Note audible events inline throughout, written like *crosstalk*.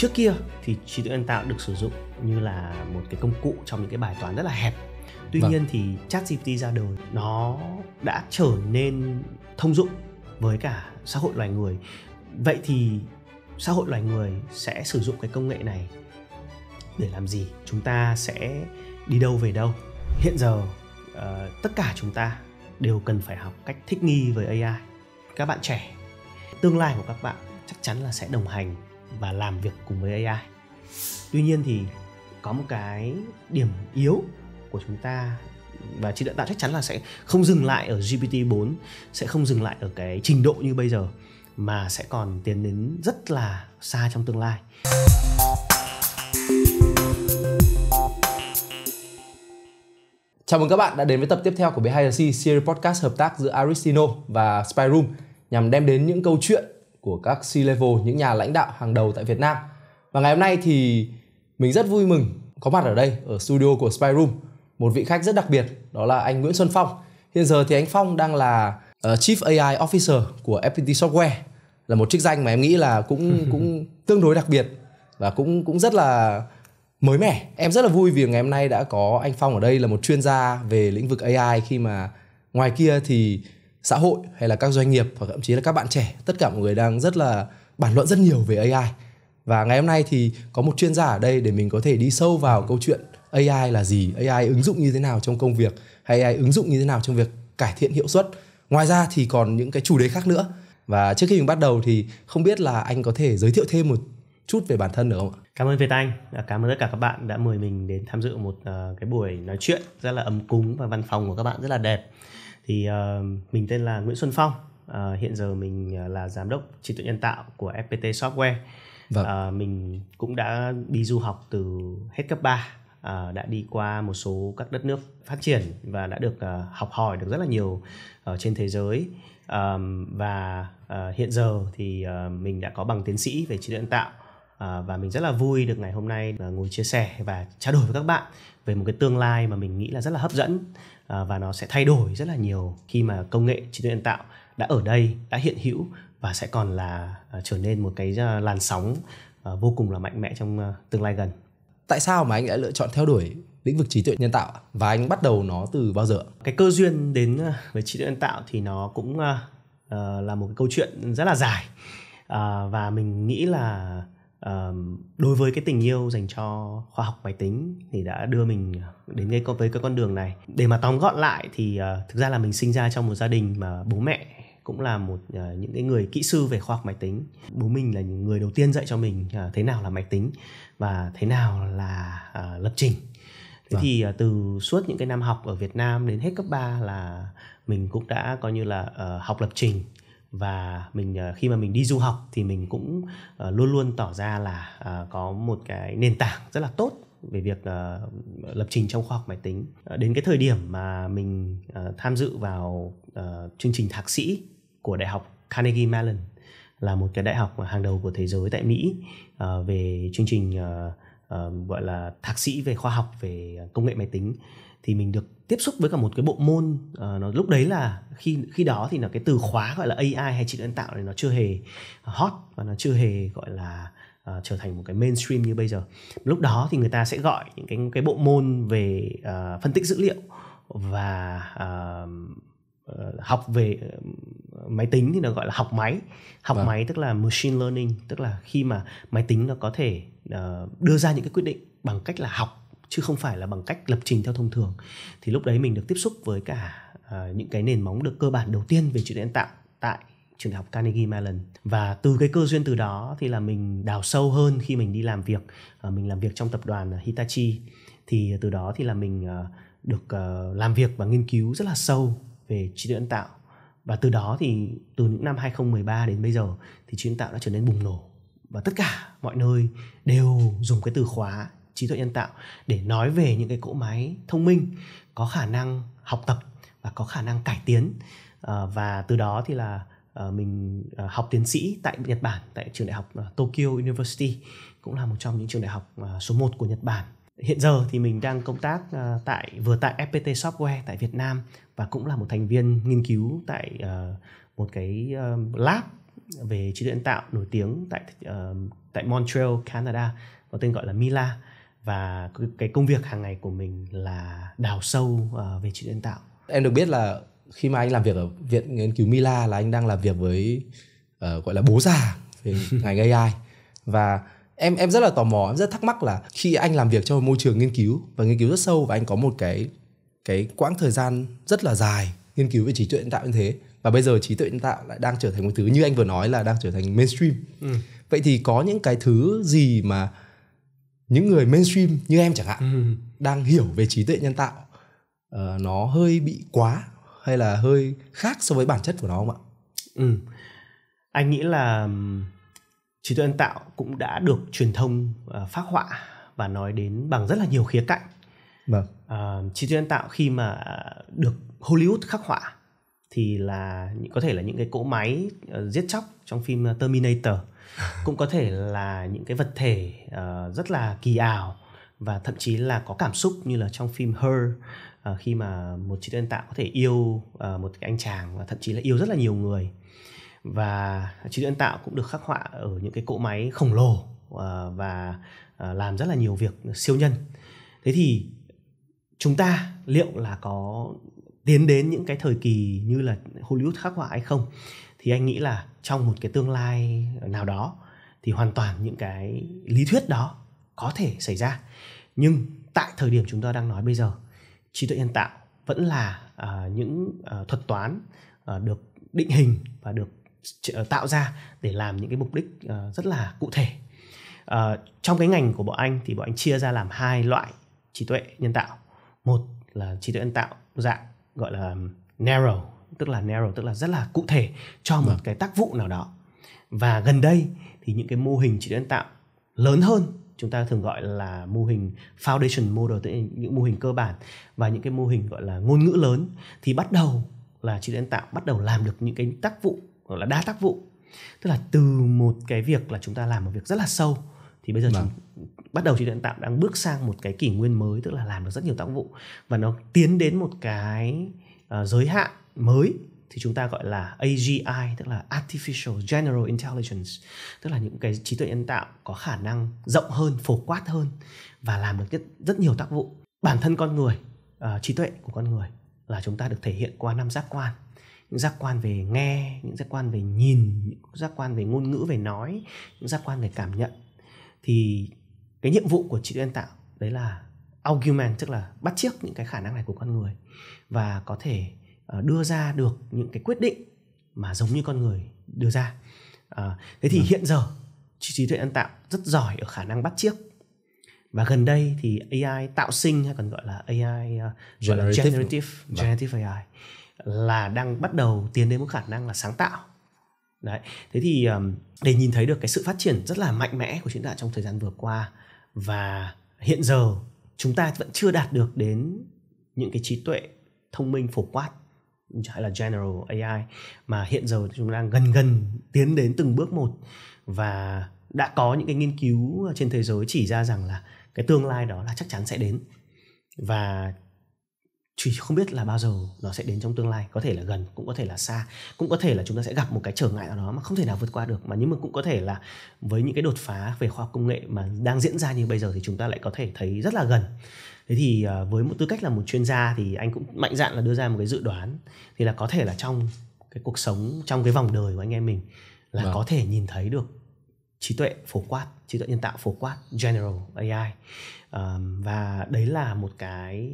trước kia thì trí tuệ nhân tạo được sử dụng như là một cái công cụ trong những cái bài toán rất là hẹp tuy vâng. nhiên thì ChatGPT ra đời nó đã trở nên thông dụng với cả xã hội loài người vậy thì xã hội loài người sẽ sử dụng cái công nghệ này để làm gì chúng ta sẽ đi đâu về đâu hiện giờ uh, tất cả chúng ta đều cần phải học cách thích nghi với ai các bạn trẻ tương lai của các bạn chắc chắn là sẽ đồng hành và làm việc cùng với AI. Tuy nhiên thì có một cái điểm yếu của chúng ta và trí tuệ tạo chắc chắn là sẽ không dừng lại ở GPT-4, sẽ không dừng lại ở cái trình độ như bây giờ mà sẽ còn tiến đến rất là xa trong tương lai. Chào mừng các bạn đã đến với tập tiếp theo của Behind the Sea series podcast hợp tác giữa Aristino và Spyroom nhằm đem đến những câu chuyện của các C-level, những nhà lãnh đạo hàng đầu tại Việt Nam. Và ngày hôm nay thì mình rất vui mừng có mặt ở đây ở studio của Spy Room một vị khách rất đặc biệt đó là anh Nguyễn Xuân Phong. Hiện giờ thì anh Phong đang là ờ, Chief AI Officer của FPT Software là một chức danh mà em nghĩ là cũng *laughs* cũng tương đối đặc biệt và cũng cũng rất là mới mẻ. Em rất là vui vì ngày hôm nay đã có anh Phong ở đây là một chuyên gia về lĩnh vực AI khi mà ngoài kia thì xã hội hay là các doanh nghiệp và thậm chí là các bạn trẻ tất cả mọi người đang rất là bàn luận rất nhiều về AI và ngày hôm nay thì có một chuyên gia ở đây để mình có thể đi sâu vào câu chuyện AI là gì, AI ứng dụng như thế nào trong công việc hay AI ứng dụng như thế nào trong việc cải thiện hiệu suất. Ngoài ra thì còn những cái chủ đề khác nữa. Và trước khi mình bắt đầu thì không biết là anh có thể giới thiệu thêm một chút về bản thân được không ạ? Cảm ơn Việt Anh, cảm ơn tất cả các bạn đã mời mình đến tham dự một ờ, cái buổi nói chuyện rất là ấm cúng và văn phòng của các bạn rất là đẹp thì uh, mình tên là Nguyễn Xuân Phong uh, hiện giờ mình ờ, là giám đốc trí tuệ nhân tạo của FPT Software vâng. uh, mình cũng đã đi du học từ hết cấp 3 uh, đã đi qua một số các đất nước phát triển và đã được uh, học hỏi được rất là nhiều ở trên thế giới um, và uh, hiện giờ thì uh, mình đã có bằng tiến sĩ về trí tuệ nhân tạo uh, và mình rất là vui được ngày hôm nay ngồi chia sẻ và trao đổi với các bạn về một cái tương lai mà mình nghĩ là rất là hấp dẫn Ờ, và nó sẽ thay đổi rất là nhiều khi mà công nghệ trí tuệ nhân tạo đã ở đây đã hiện hữu và sẽ còn là ờ, trở nên một cái ờ, làn sóng vô cùng là mạnh mẽ trong tương lai gần tại sao mà anh lại lựa chọn theo đuổi lĩnh vực trí tuệ nhân tạo và anh bắt đầu nó từ bao giờ cái cơ duyên đến với trí tuệ nhân tạo thì nó cũng là một cái câu chuyện rất là dài và mình nghĩ là um, đối với cái tình yêu dành cho khoa học máy tính thì đã đưa mình đến cái với cái con đường này để mà tóm gọn lại thì uh, thực ra là mình sinh ra trong một gia đình mà bố mẹ cũng là một uh, những cái người kỹ sư về khoa học máy tính bố mình là những người đầu tiên dạy cho mình uh, thế nào là máy tính và thế nào là uh, lập trình thế vâng. thì uh, từ suốt những cái năm học ở Việt Nam đến hết cấp 3 là mình cũng đã coi như là uh, học lập trình và mình ờ, khi mà mình đi du học thì mình cũng ờ, luôn luôn tỏ ra là ờ, có một cái nền tảng rất là tốt về việc lập trình trong khoa học máy tính đến cái thời điểm mà mình tham dự vào chương trình thạc sĩ của đại học Carnegie Mellon là một cái đại học hàng đầu của thế giới tại Mỹ về chương trình gọi là thạc sĩ về khoa học về công nghệ máy tính thì mình được tiếp xúc với cả một cái bộ môn uh, nó lúc đấy là khi khi đó thì là cái từ khóa gọi là AI hay trí tuệ nhân tạo này nó chưa hề hot và nó chưa hề gọi là uh, trở thành một cái mainstream như bây giờ lúc đó thì người ta sẽ gọi những cái cái bộ môn về uh, phân tích dữ liệu và uh, học về máy tính thì nó gọi là học máy học vâng. máy tức là machine learning tức là khi mà máy tính nó có thể uh, đưa ra những cái quyết định bằng cách là học chứ không phải là bằng cách lập trình theo thông thường thì lúc đấy mình được tiếp xúc với cả uh, những cái nền móng được cơ bản đầu tiên về trí tuệ nhân tạo tại trường đại học Carnegie Mellon và từ cái cơ duyên từ đó thì là mình đào sâu hơn khi mình đi làm việc uh, mình làm việc trong tập đoàn Hitachi thì từ đó thì là mình uh, được uh, làm việc và nghiên cứu rất là sâu về trí tuệ nhân tạo và từ đó thì từ những năm 2013 đến bây giờ thì trí tuệ nhân tạo đã trở nên bùng nổ và tất cả mọi nơi đều dùng cái từ khóa trí tuệ nhân tạo để nói về những cái cỗ máy thông minh có khả năng học tập và có khả năng cải tiến ờ, và từ đó thì là ờ, mình ờ, học tiến sĩ tại Nhật Bản tại trường đại học Tokyo University cũng là một trong những trường đại học số 1 của Nhật Bản. Hiện giờ thì mình đang công tác tại vừa tại FPT Software tại Việt Nam và cũng là một thành viên nghiên cứu tại một cái lab về trí tuệ nhân tạo nổi tiếng tại tại Montreal, Canada có tên gọi là Mila và cái công việc hàng ngày của mình là đào sâu ờ, về trí nhân tạo em được biết là khi mà anh làm việc ở viện nghiên cứu Mila là anh đang làm việc với uh, gọi là bố già về *laughs* ngành AI và em em rất là tò mò em rất thắc mắc là khi anh làm việc trong môi trường nghiên cứu và nghiên cứu rất sâu và anh có một cái cái quãng thời gian rất là dài nghiên cứu về trí tuệ nhân tạo như thế và bây giờ trí tuệ nhân tạo lại đang trở thành một thứ như anh vừa nói là đang trở thành mainstream ừ. vậy thì có những cái thứ gì mà những người mainstream như em chẳng hạn ừ. đang hiểu về trí tuệ nhân tạo uh, nó hơi bị quá hay là hơi khác so với bản chất của nó không ạ? Ừ. Anh nghĩ là trí tuệ nhân tạo cũng đã được truyền thông uh, ờ, phát họa và nói đến bằng rất là nhiều khía cạnh. Vâng. Uh, trí tuệ nhân tạo khi mà được Hollywood khắc họa thì là có thể là những cái cỗ máy uh, giết chóc trong phim Terminator cũng có thể là những cái vật thể uh, rất là kỳ ảo và thậm chí là có cảm xúc như là trong phim Her uh, khi mà một trí tuệ nhân tạo có thể yêu uh, một anh chàng và thậm chí là yêu rất là nhiều người và trí tuệ nhân tạo cũng được khắc họa ở những cái cỗ máy khổng lồ uh, và uh, làm rất là nhiều việc siêu nhân thế thì chúng ta liệu là có tiến đến những cái thời kỳ như là Hollywood khắc họa hay không thì anh nghĩ là trong một cái tương lai nào đó thì hoàn toàn những cái lý thuyết đó có thể xảy ra nhưng tại thời điểm chúng ta đang nói bây giờ trí tuệ nhân tạo vẫn là uh, những uh, thuật toán uh, được định hình và được ờ, tạo ra để làm những cái mục đích uh, rất là cụ thể uh, trong cái ngành của bọn anh thì bọn anh chia ra làm hai loại trí tuệ nhân tạo một là trí tuệ nhân tạo dạng gọi là narrow tức là narrow tức là rất là cụ thể cho một vâng. cái tác vụ nào đó và gần đây thì những cái mô hình trí tuệ nhân tạo lớn hơn chúng ta thường gọi là mô hình foundation model tức là những mô hình cơ bản và những cái mô hình gọi là ngôn ngữ lớn thì bắt đầu là trí tuệ nhân tạo bắt đầu làm được những cái tác vụ gọi là đa tác vụ tức là từ một cái việc là chúng ta làm một việc rất là sâu thì bây giờ vâng. chúng bắt đầu trí tuệ nhân tạo đang bước sang một cái kỷ nguyên mới tức là làm được rất nhiều tác vụ và nó tiến đến một cái uh, giới hạn mới thì chúng ta gọi là AGI tức là Artificial General Intelligence tức là những cái trí tuệ nhân tạo có khả năng rộng hơn, phổ quát hơn và làm được rất, rất nhiều tác vụ. Bản thân con người, uh, trí tuệ của con người là chúng ta được thể hiện qua năm giác quan những giác quan về nghe những giác quan về nhìn những giác quan về ngôn ngữ về nói những giác quan về cảm nhận thì cái nhiệm vụ của trí tuệ nhân tạo đấy là augment tức là bắt chước những cái khả năng này của con người và có thể Ờ, đưa ra được những cái quyết định mà giống như con người đưa ra à, thế thì ừ. hiện giờ trí tuệ nhân tạo rất giỏi ở khả năng bắt chiếc và gần đây thì AI tạo sinh hay còn gọi là AI uh, ờ, generative generative, vâng. generative AI là đang bắt đầu tiến đến một khả năng là sáng tạo đấy thế thì um, để nhìn thấy được cái sự phát triển rất là mạnh mẽ của trí tuệ trong thời gian vừa qua và hiện giờ chúng ta vẫn chưa đạt được đến những cái trí tuệ thông minh phổ quát hay là general AI mà hiện giờ chúng đang gần gần tiến đến từng bước một và đã có những cái nghiên cứu trên thế giới chỉ ra rằng là cái tương lai đó là chắc chắn sẽ đến và chỉ không biết là bao giờ nó sẽ đến trong tương lai có thể là gần cũng có thể là xa cũng có thể là chúng ta sẽ gặp một cái trở ngại nào đó mà không thể nào vượt qua được mà nhưng mà cũng có thể là với những cái đột phá về khoa học công nghệ mà đang diễn ra như bây giờ thì chúng ta lại có thể thấy rất là gần thế thì ờ, với một tư cách là một chuyên gia thì anh cũng mạnh dạn là đưa ra một cái dự đoán thì là có thể là trong cái cuộc sống trong cái vòng đời của anh em mình là vâng. có thể nhìn thấy được trí tuệ phổ quát trí tuệ nhân tạo phổ quát general AI um, và đấy là một cái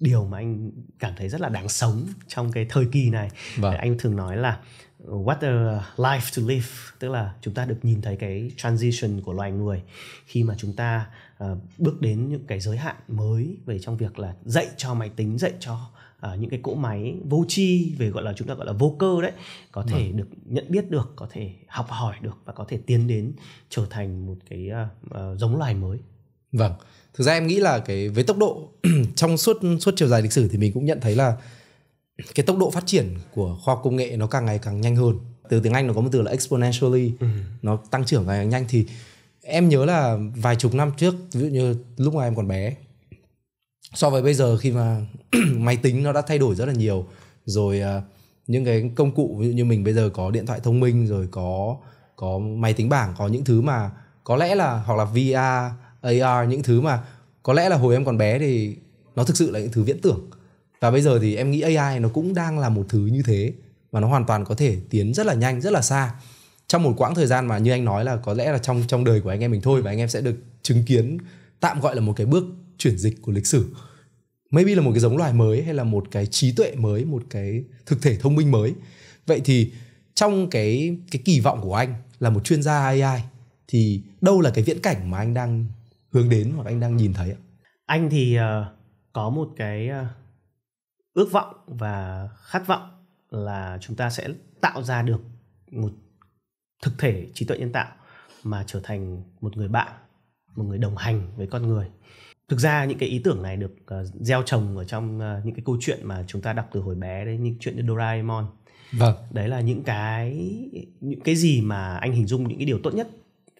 điều mà anh cảm thấy rất là đáng sống trong cái thời kỳ này vâng. anh thường nói là what a life to live tức là chúng ta được nhìn thấy cái transition của loài người khi mà chúng ta Ờ, bước đến những cái giới hạn mới về trong việc là dạy cho máy tính dạy cho uh, những cái cỗ máy vô tri về gọi là chúng ta gọi là vô cơ đấy có thể vâng. được nhận biết được có thể học hỏi được và có thể tiến đến trở thành một cái uh, uh, giống loài mới vâng thực ra em nghĩ là cái với tốc độ *clears throat* trong suốt suốt chiều dài lịch sử thì mình cũng nhận thấy là cái tốc độ phát triển của khoa học công nghệ nó càng ngày càng nhanh hơn từ tiếng anh nó có một từ là exponentially ừ. nó tăng trưởng ngày càng nhanh thì em nhớ là vài chục năm trước ví dụ như lúc mà em còn bé so với bây giờ khi mà *clears throat* máy tính nó đã thay đổi rất là nhiều rồi uh, những cái công cụ ví dụ như mình bây giờ có điện thoại thông minh rồi có có máy tính bảng có những thứ mà có lẽ là hoặc là VR, AR những thứ mà có lẽ là hồi em còn bé thì nó thực sự là những thứ viễn tưởng và bây giờ thì em nghĩ AI nó cũng đang là một thứ như thế và nó hoàn toàn có thể tiến rất là nhanh rất là xa trong một quãng thời gian mà như anh nói là có lẽ là trong trong đời của anh em mình thôi ừ. và anh em sẽ được chứng kiến tạm gọi là một cái bước chuyển dịch của lịch sử maybe là một cái giống loài mới hay là một cái trí tuệ mới một cái thực thể thông minh mới vậy thì trong cái cái kỳ vọng của anh là một chuyên gia AI thì đâu là cái viễn cảnh mà anh đang hướng đến hoặc anh đang nhìn thấy ạ? Anh thì uh, có một cái uh, ước vọng và khát vọng là chúng ta sẽ tạo ra được một thực thể trí tuệ nhân tạo mà trở thành một người bạn một người đồng hành với con người thực ra những cái ý tưởng này được uh, gieo trồng ở trong uh, những cái câu chuyện mà chúng ta đọc từ hồi bé đấy những chuyện như Doraemon vâng đấy là những cái những cái gì mà anh hình dung những cái điều tốt nhất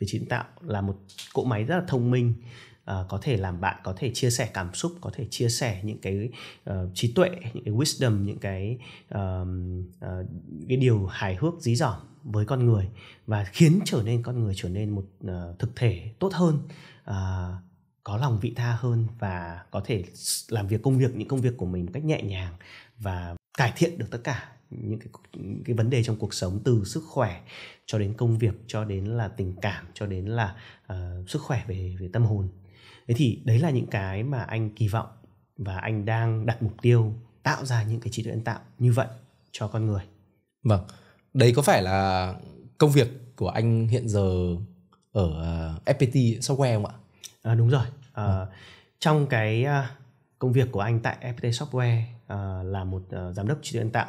về trí tạo là một cỗ máy rất là thông minh uh, có thể làm bạn có thể chia sẻ cảm xúc có thể chia sẻ những cái uh, trí tuệ những cái wisdom những cái uh, uh, cái điều hài hước dí dỏm với con người và khiến trở nên con người trở nên một uh, thực thể tốt hơn uh, có lòng vị tha hơn và có thể làm việc công việc những công việc của mình một cách nhẹ nhàng và cải thiện được tất cả những cái, những cái vấn đề trong cuộc sống từ sức khỏe cho đến công việc cho đến là tình cảm cho đến là uh, sức khỏe về về tâm hồn thế thì đấy là những cái mà anh kỳ vọng và anh đang đặt mục tiêu tạo ra những cái trí tuệ nhân tạo như vậy cho con người vâng đấy có phải là công việc của anh hiện giờ ở à, FPT Software không ạ? À, đúng rồi. À, ừ. Trong cái à, công việc của anh tại FPT Software à, là một à, giám đốc trí tuệ nhân tạo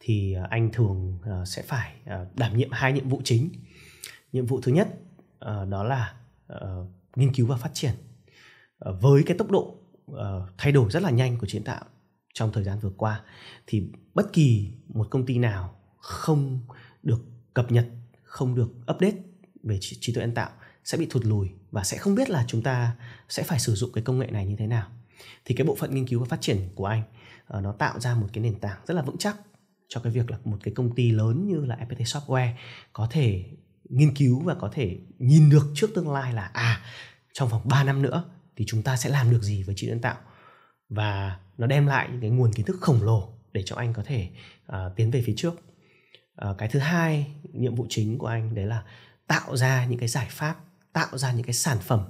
thì anh thường sẽ phải đảm nhiệm hai nhiệm vụ chính. Nhiệm vụ thứ nhất à, đó là à, nghiên cứu và phát triển à, với cái tốc độ thay đổi rất là nhanh của trí tạo trong thời gian vừa qua thì bất kỳ một công ty nào không được cập nhật không được update về trí, trí tuệ nhân tạo sẽ bị thụt lùi và sẽ không biết là chúng ta sẽ phải sử dụng cái công nghệ này như thế nào thì cái bộ phận nghiên cứu và phát triển của anh uh, nó tạo ra một cái nền tảng rất là vững chắc cho cái việc là một cái công ty lớn như là FPT Software có thể nghiên cứu và có thể nhìn được trước tương lai là à trong vòng 3 năm nữa thì chúng ta sẽ làm được gì với trí tuệ nhân tạo và nó đem lại những cái nguồn kiến thức khổng lồ để cho anh có thể uh, tiến về phía trước Ờ, cái thứ hai nhiệm vụ chính của anh đấy là tạo ra những cái giải pháp tạo ra những cái sản phẩm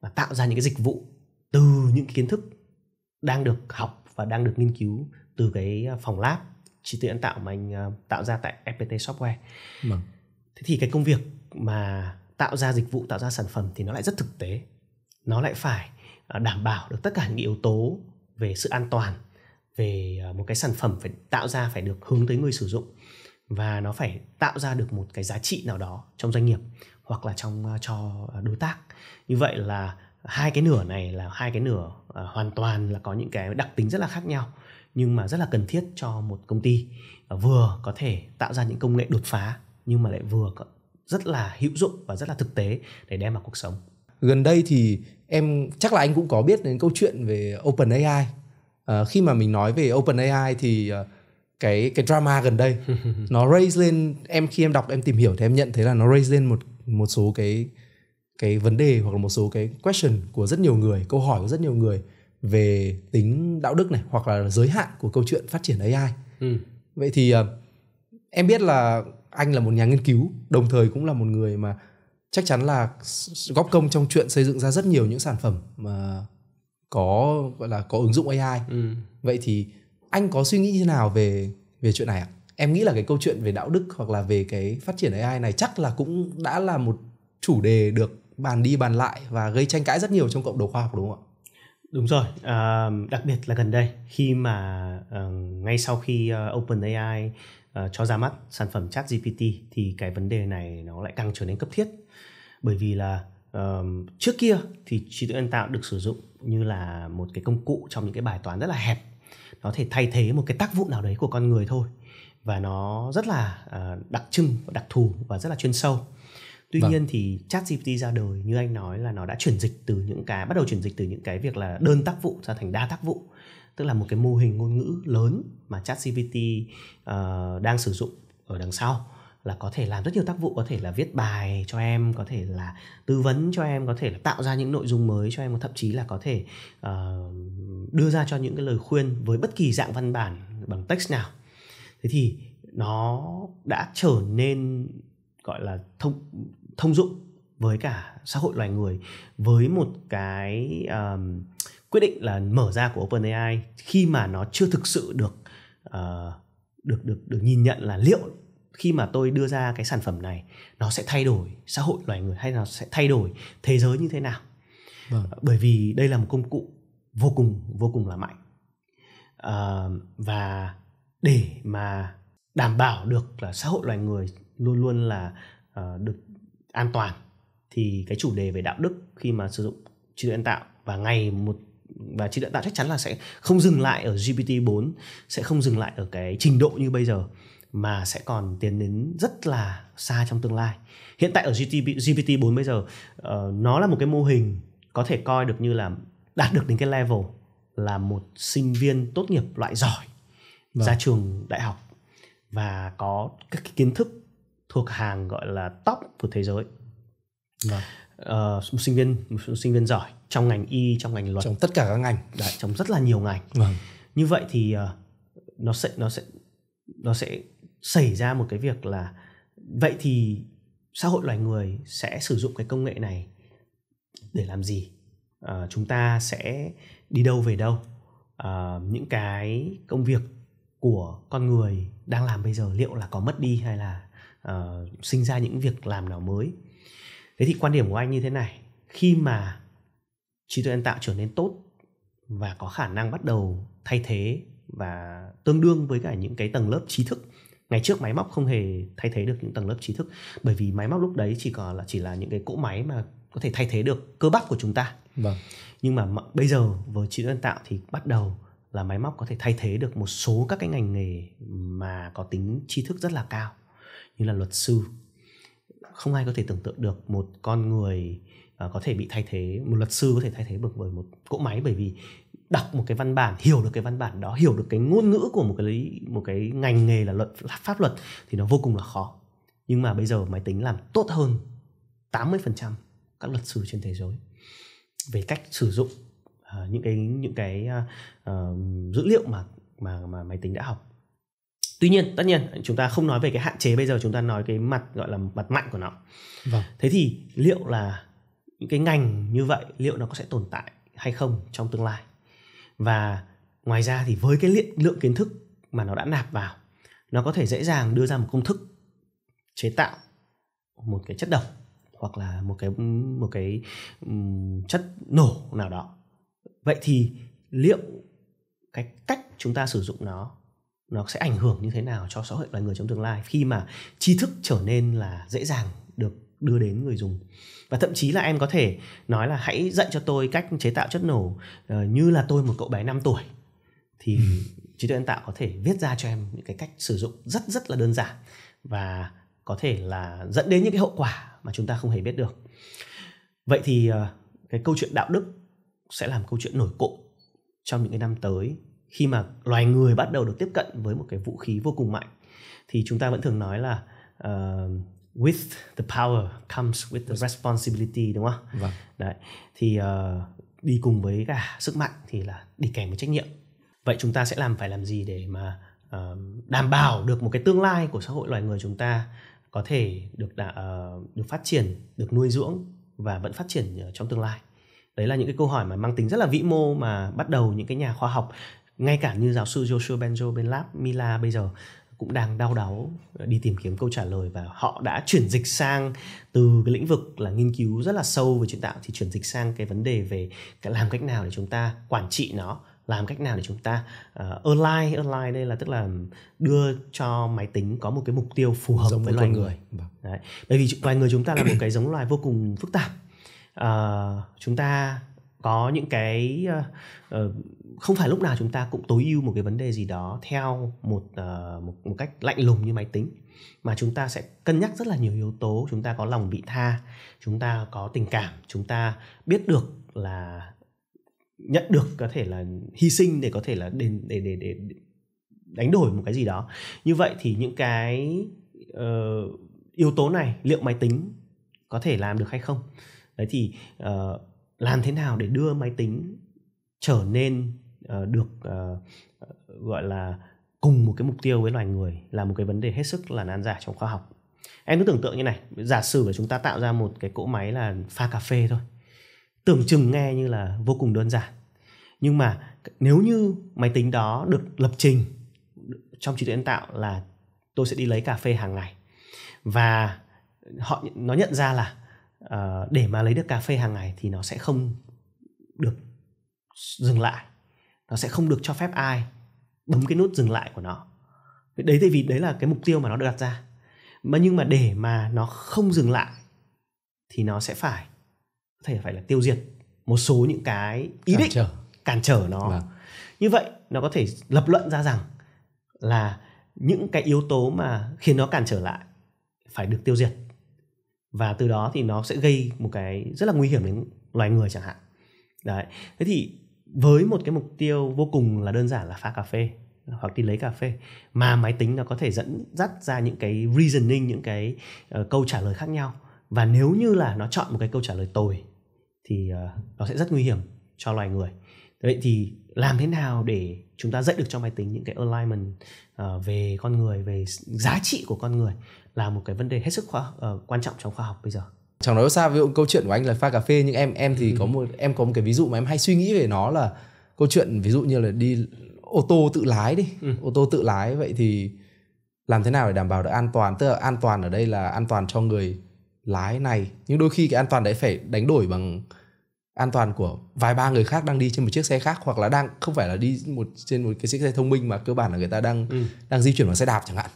và tạo ra những cái dịch vụ từ những kiến thức đang được học và đang được nghiên cứu từ cái ờ, phòng lab trí tuệ nhân tạo mà anh ờ, tạo ra tại FPT Software. Vâng. Thế thì cái công việc mà tạo ra dịch vụ, tạo ra sản phẩm thì nó lại rất thực tế. Nó lại phải đảm bảo được tất cả những yếu tố về sự an toàn, về một cái sản phẩm phải tạo ra phải được hướng tới người sử dụng và nó phải tạo ra được một cái giá trị nào đó trong doanh nghiệp hoặc là trong ờ, cho đối tác như vậy là hai cái nửa này là hai cái nửa à, hoàn toàn là có những cái đặc tính rất là khác nhau nhưng mà rất là cần thiết cho một công ty à, vừa có thể tạo ra những công nghệ đột phá nhưng mà lại vừa có, rất là hữu dụng và rất là thực tế để đem vào cuộc sống gần đây thì em chắc là anh cũng có biết đến câu chuyện về OpenAI à, khi mà mình nói về OpenAI thì uh, cái cái drama gần đây *laughs* nó raise lên em khi em đọc em tìm hiểu thì em nhận thấy là nó raise lên một một số cái cái vấn đề hoặc là một số cái question của rất nhiều người câu hỏi của rất nhiều người về tính đạo đức này hoặc là giới hạn của câu chuyện phát triển AI ừ. vậy thì ờ, em biết là anh là một nhà nghiên cứu đồng thời cũng là một người mà chắc chắn là góp công trong chuyện xây dựng ra rất nhiều những sản phẩm mà có gọi là có ứng dụng AI ừ. vậy thì anh có suy nghĩ như thế nào về về chuyện này ạ? Em nghĩ là cái câu chuyện về đạo đức hoặc là về cái phát triển AI này chắc là cũng đã là một chủ đề được bàn đi bàn lại và gây tranh cãi rất nhiều trong cộng đồng khoa học đúng không ạ? Đúng rồi, à, đặc biệt là gần đây khi mà uh, ngay sau khi uh, OpenAI uh, cho ra mắt sản phẩm ChatGPT thì cái vấn đề này nó lại càng trở nên cấp thiết bởi vì là um, trước kia thì trí tuệ nhân tạo được sử dụng như là một cái công cụ trong những cái bài toán rất là hẹp nó thể thay thế một cái tác vụ nào đấy của con người thôi và nó rất là ờ, đặc trưng đặc thù và rất là chuyên sâu tuy vâng. nhiên thì chat gpt ra đời như anh nói là nó đã chuyển dịch từ những cái bắt đầu chuyển dịch từ những cái việc là đơn tác vụ ra thành đa tác vụ tức là một cái mô hình ngôn ngữ lớn mà chat gpt uh, ờ, đang sử dụng ở đằng sau là có thể làm rất nhiều tác vụ có thể là viết bài cho em có thể là tư vấn cho em có thể là tạo ra những nội dung mới cho em thậm chí là có thể uh, đưa ra cho những cái lời khuyên với bất kỳ dạng văn bản bằng text nào thế thì nó đã trở nên gọi là thông thông dụng với cả xã hội loài người với một cái um, quyết định là mở ra của OpenAI khi mà nó chưa thực sự được uh, được được được nhìn nhận là liệu khi mà tôi đưa ra cái sản phẩm này nó sẽ thay đổi xã hội loài người hay là sẽ thay đổi thế giới như thế nào vâng. Ờ, bởi vì đây là một công cụ vô cùng vô cùng là mạnh à, và để mà đảm bảo được là xã hội loài người luôn luôn là uh, được an toàn thì cái chủ đề về đạo đức khi mà sử dụng trí tuệ nhân tạo và ngày một và trí tuệ nhân tạo chắc chắn là sẽ không dừng lại ở GPT 4 sẽ không dừng lại ở cái trình độ như bây giờ mà sẽ còn tiến đến rất là xa trong tương lai. Hiện tại ở GPT-4 bây giờ uh, nó là một cái mô hình có thể coi được như là đạt được đến cái level là một sinh viên tốt nghiệp loại giỏi vâng. ra trường đại học và có các kiến thức thuộc hàng gọi là top của thế giới. Vâng. Uh, một sinh viên một sinh viên giỏi trong ngành y trong ngành luật trong tất cả các ngành Đấy, trong rất là nhiều ngành vâng. như vậy thì uh, nó sẽ nó sẽ nó sẽ xảy ra một cái việc là vậy thì xã hội loài người sẽ sử dụng cái công nghệ này để làm gì à, chúng ta sẽ đi đâu về đâu à, những cái công việc của con người đang làm bây giờ liệu là có mất đi hay là uh, sinh ra những việc làm nào mới thế thì quan điểm của anh như thế này khi mà trí tuệ nhân tạo trở nên tốt và có khả năng bắt đầu thay thế và tương đương với cả những cái tầng lớp trí thức ngày trước máy móc không hề thay thế được những tầng lớp trí thức bởi vì máy móc lúc đấy chỉ còn là chỉ là những cái cỗ máy mà có thể thay thế được cơ bắp của chúng ta vâng. nhưng mà bây giờ với trí tuệ nhân tạo thì bắt đầu là máy móc có thể thay thế được một số các cái ngành nghề mà có tính tri thức rất là cao như là luật sư không ai có thể tưởng tượng được một con người ờ, có thể bị thay thế một luật sư có thể thay thế bởi một cỗ máy bởi vì đọc một cái văn bản hiểu được cái văn bản đó hiểu được cái ngôn ngữ của một cái một cái ngành nghề là luật là pháp luật thì nó vô cùng là khó nhưng mà bây giờ máy tính làm tốt hơn 80% các luật sư trên thế giới về cách sử dụng uh, những cái những cái uh, dữ liệu mà mà mà máy tính đã học tuy nhiên tất nhiên chúng ta không nói về cái hạn chế bây giờ chúng ta nói cái mặt gọi là mặt mạnh của nó vâng. thế thì liệu là những cái ngành như vậy liệu nó có sẽ tồn tại hay không trong tương lai và ngoài ra thì với cái lượng kiến thức mà nó đã nạp vào nó có thể dễ dàng đưa ra một công thức chế tạo một cái chất độc hoặc là một cái một cái chất nổ nào đó vậy thì liệu cái cách chúng ta sử dụng nó nó sẽ ảnh hưởng như thế nào cho xã hội loài người trong tương lai khi mà tri thức trở nên là dễ dàng được đưa đến người dùng và thậm chí là em có thể nói là hãy dạy cho tôi cách chế tạo chất nổ uh, như là tôi một cậu bé 5 tuổi thì ừ. trí tuệ nhân tạo có thể viết ra cho em những cái cách sử dụng rất rất là đơn giản và có thể là dẫn đến những cái hậu quả mà chúng ta không hề biết được vậy thì uh, cái câu chuyện đạo đức sẽ làm câu chuyện nổi cộ trong những cái năm tới khi mà loài người bắt đầu được tiếp cận với một cái vũ khí vô cùng mạnh thì chúng ta vẫn thường nói là uh, with the power comes with the responsibility đúng không? Vâng. Đấy. Thì uh, đi cùng với cả sức mạnh thì là đi kèm với trách nhiệm. Vậy chúng ta sẽ làm phải làm gì để mà uh, đảm bảo được một cái tương lai của xã hội loài người chúng ta có thể được đã, uh, ờ, được phát triển, được nuôi dưỡng và vẫn phát triển trong tương lai. Đấy là những cái câu hỏi mà mang tính rất là vĩ mô mà bắt đầu những cái nhà khoa học ngay cả như giáo sư Joshua Benjo bên lab Mila bây giờ cũng đang đau đáu ờ, đi tìm kiếm câu trả lời và họ đã chuyển dịch sang từ cái lĩnh vực là nghiên cứu rất là sâu về chuyển tạo thì chuyển dịch sang cái vấn đề về làm cách nào để chúng ta quản trị nó làm cách nào để chúng ta uh, ờ, online align đây là tức là đưa cho máy tính có một cái mục tiêu phù hợp giống với loài người, người. Vâng. Đấy. bởi vì loài người chúng ta là một cái giống loài vô cùng phức tạp uh, chúng ta có những cái ờ, ờ, không phải lúc nào chúng ta cũng tối ưu một cái vấn đề gì đó theo một ờ, một một cách lạnh lùng như máy tính mà chúng ta sẽ cân nhắc rất là nhiều yếu tố chúng ta có lòng vị tha chúng ta có tình cảm chúng ta biết được là nhận được có thể là hy sinh để có thể là để để để, để đánh đổi một cái gì đó như vậy thì những cái uh, yếu tố này liệu máy tính có thể làm được hay không đấy thì uh, làm thế nào để đưa máy tính trở nên uh, được uh, gọi là cùng một cái mục tiêu với loài người là một cái vấn đề hết sức là nan giải trong khoa học em cứ tưởng tượng như này giả sử là chúng ta tạo ra một cái cỗ máy là pha cà phê thôi tưởng chừng nghe như là vô cùng đơn giản nhưng mà nếu như máy tính đó được lập trình trong trí tuệ nhân tạo là tôi sẽ đi lấy cà phê hàng ngày và họ nó nhận ra là Ờ, để mà lấy được cà phê hàng ngày thì nó sẽ không được dừng lại nó sẽ không được cho phép ai bấm cái nút dừng lại của nó đấy tại vì đấy là cái mục tiêu mà nó được đặt ra mà nhưng mà để mà nó không dừng lại thì nó sẽ phải có thể phải là tiêu diệt một số những cái ý cản định trở. cản trở nó vâng. như vậy nó có thể lập luận ra rằng là những cái yếu tố mà khiến nó cản trở lại phải được tiêu diệt và từ đó thì nó sẽ gây một cái rất là nguy hiểm đến loài người chẳng hạn đấy thế thì với một cái mục tiêu vô cùng là đơn giản là pha cà phê hoặc đi lấy cà phê mà máy tính nó có thể dẫn dắt ra những cái reasoning những cái uh, câu trả lời khác nhau và nếu như là nó chọn một cái câu trả lời tồi thì uh, nó sẽ rất nguy hiểm cho loài người vậy thì làm thế nào để chúng ta dạy được cho máy tính những cái alignment uh, về con người về giá trị của con người là một cái vấn đề hết sức khoa, uh, quan trọng trong khoa học bây giờ chẳng nói xa ví dụ câu chuyện của anh là pha cà phê nhưng em em thì ừ. có một em có một cái ví dụ mà em hay suy nghĩ về nó là câu chuyện ví dụ như là đi ô tô tự lái đi ừ. ô tô tự lái vậy thì làm thế nào để đảm bảo được an toàn tức là an toàn ở đây là an toàn cho người lái này nhưng đôi khi cái an toàn đấy phải đánh đổi bằng an toàn của vài ba người khác đang đi trên một chiếc xe khác hoặc là đang không phải là đi một trên một cái chiếc xe thông minh mà cơ bản là người ta đang ừ. đang di chuyển bằng xe đạp chẳng hạn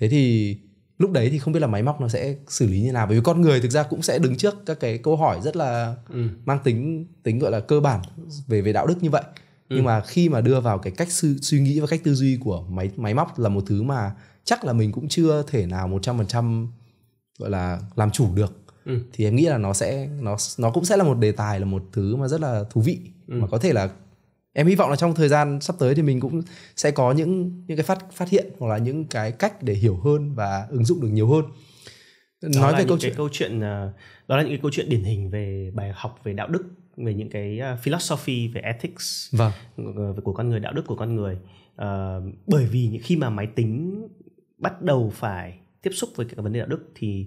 thế thì lúc đấy thì không biết là máy móc nó sẽ xử lý như nào bởi vì con người thực ra cũng sẽ đứng trước các cái câu hỏi rất là ừ. mang tính tính gọi là cơ bản về về đạo đức như vậy ừ. nhưng mà khi mà đưa vào cái cách su, suy nghĩ và cách tư duy của máy máy móc là một thứ mà chắc là mình cũng chưa thể nào một trăm phần trăm gọi là làm chủ được Ừ. thì em nghĩ là nó sẽ nó nó cũng sẽ là một đề tài là một thứ mà rất là thú vị ừ. mà có thể là em hy vọng là trong thời gian sắp tới thì mình cũng sẽ có những những cái phát phát hiện hoặc là những cái cách để hiểu hơn và ứng dụng được nhiều hơn đó nói về câu chuyện câu chuyện ờ, đó là những cái câu chuyện điển hình về bài học về đạo đức về những cái ờ, philosophy về ethics vâng. Ờ, của con người đạo đức của con người à, bởi vì khi mà máy tính bắt đầu phải tiếp xúc với các vấn đề đạo đức thì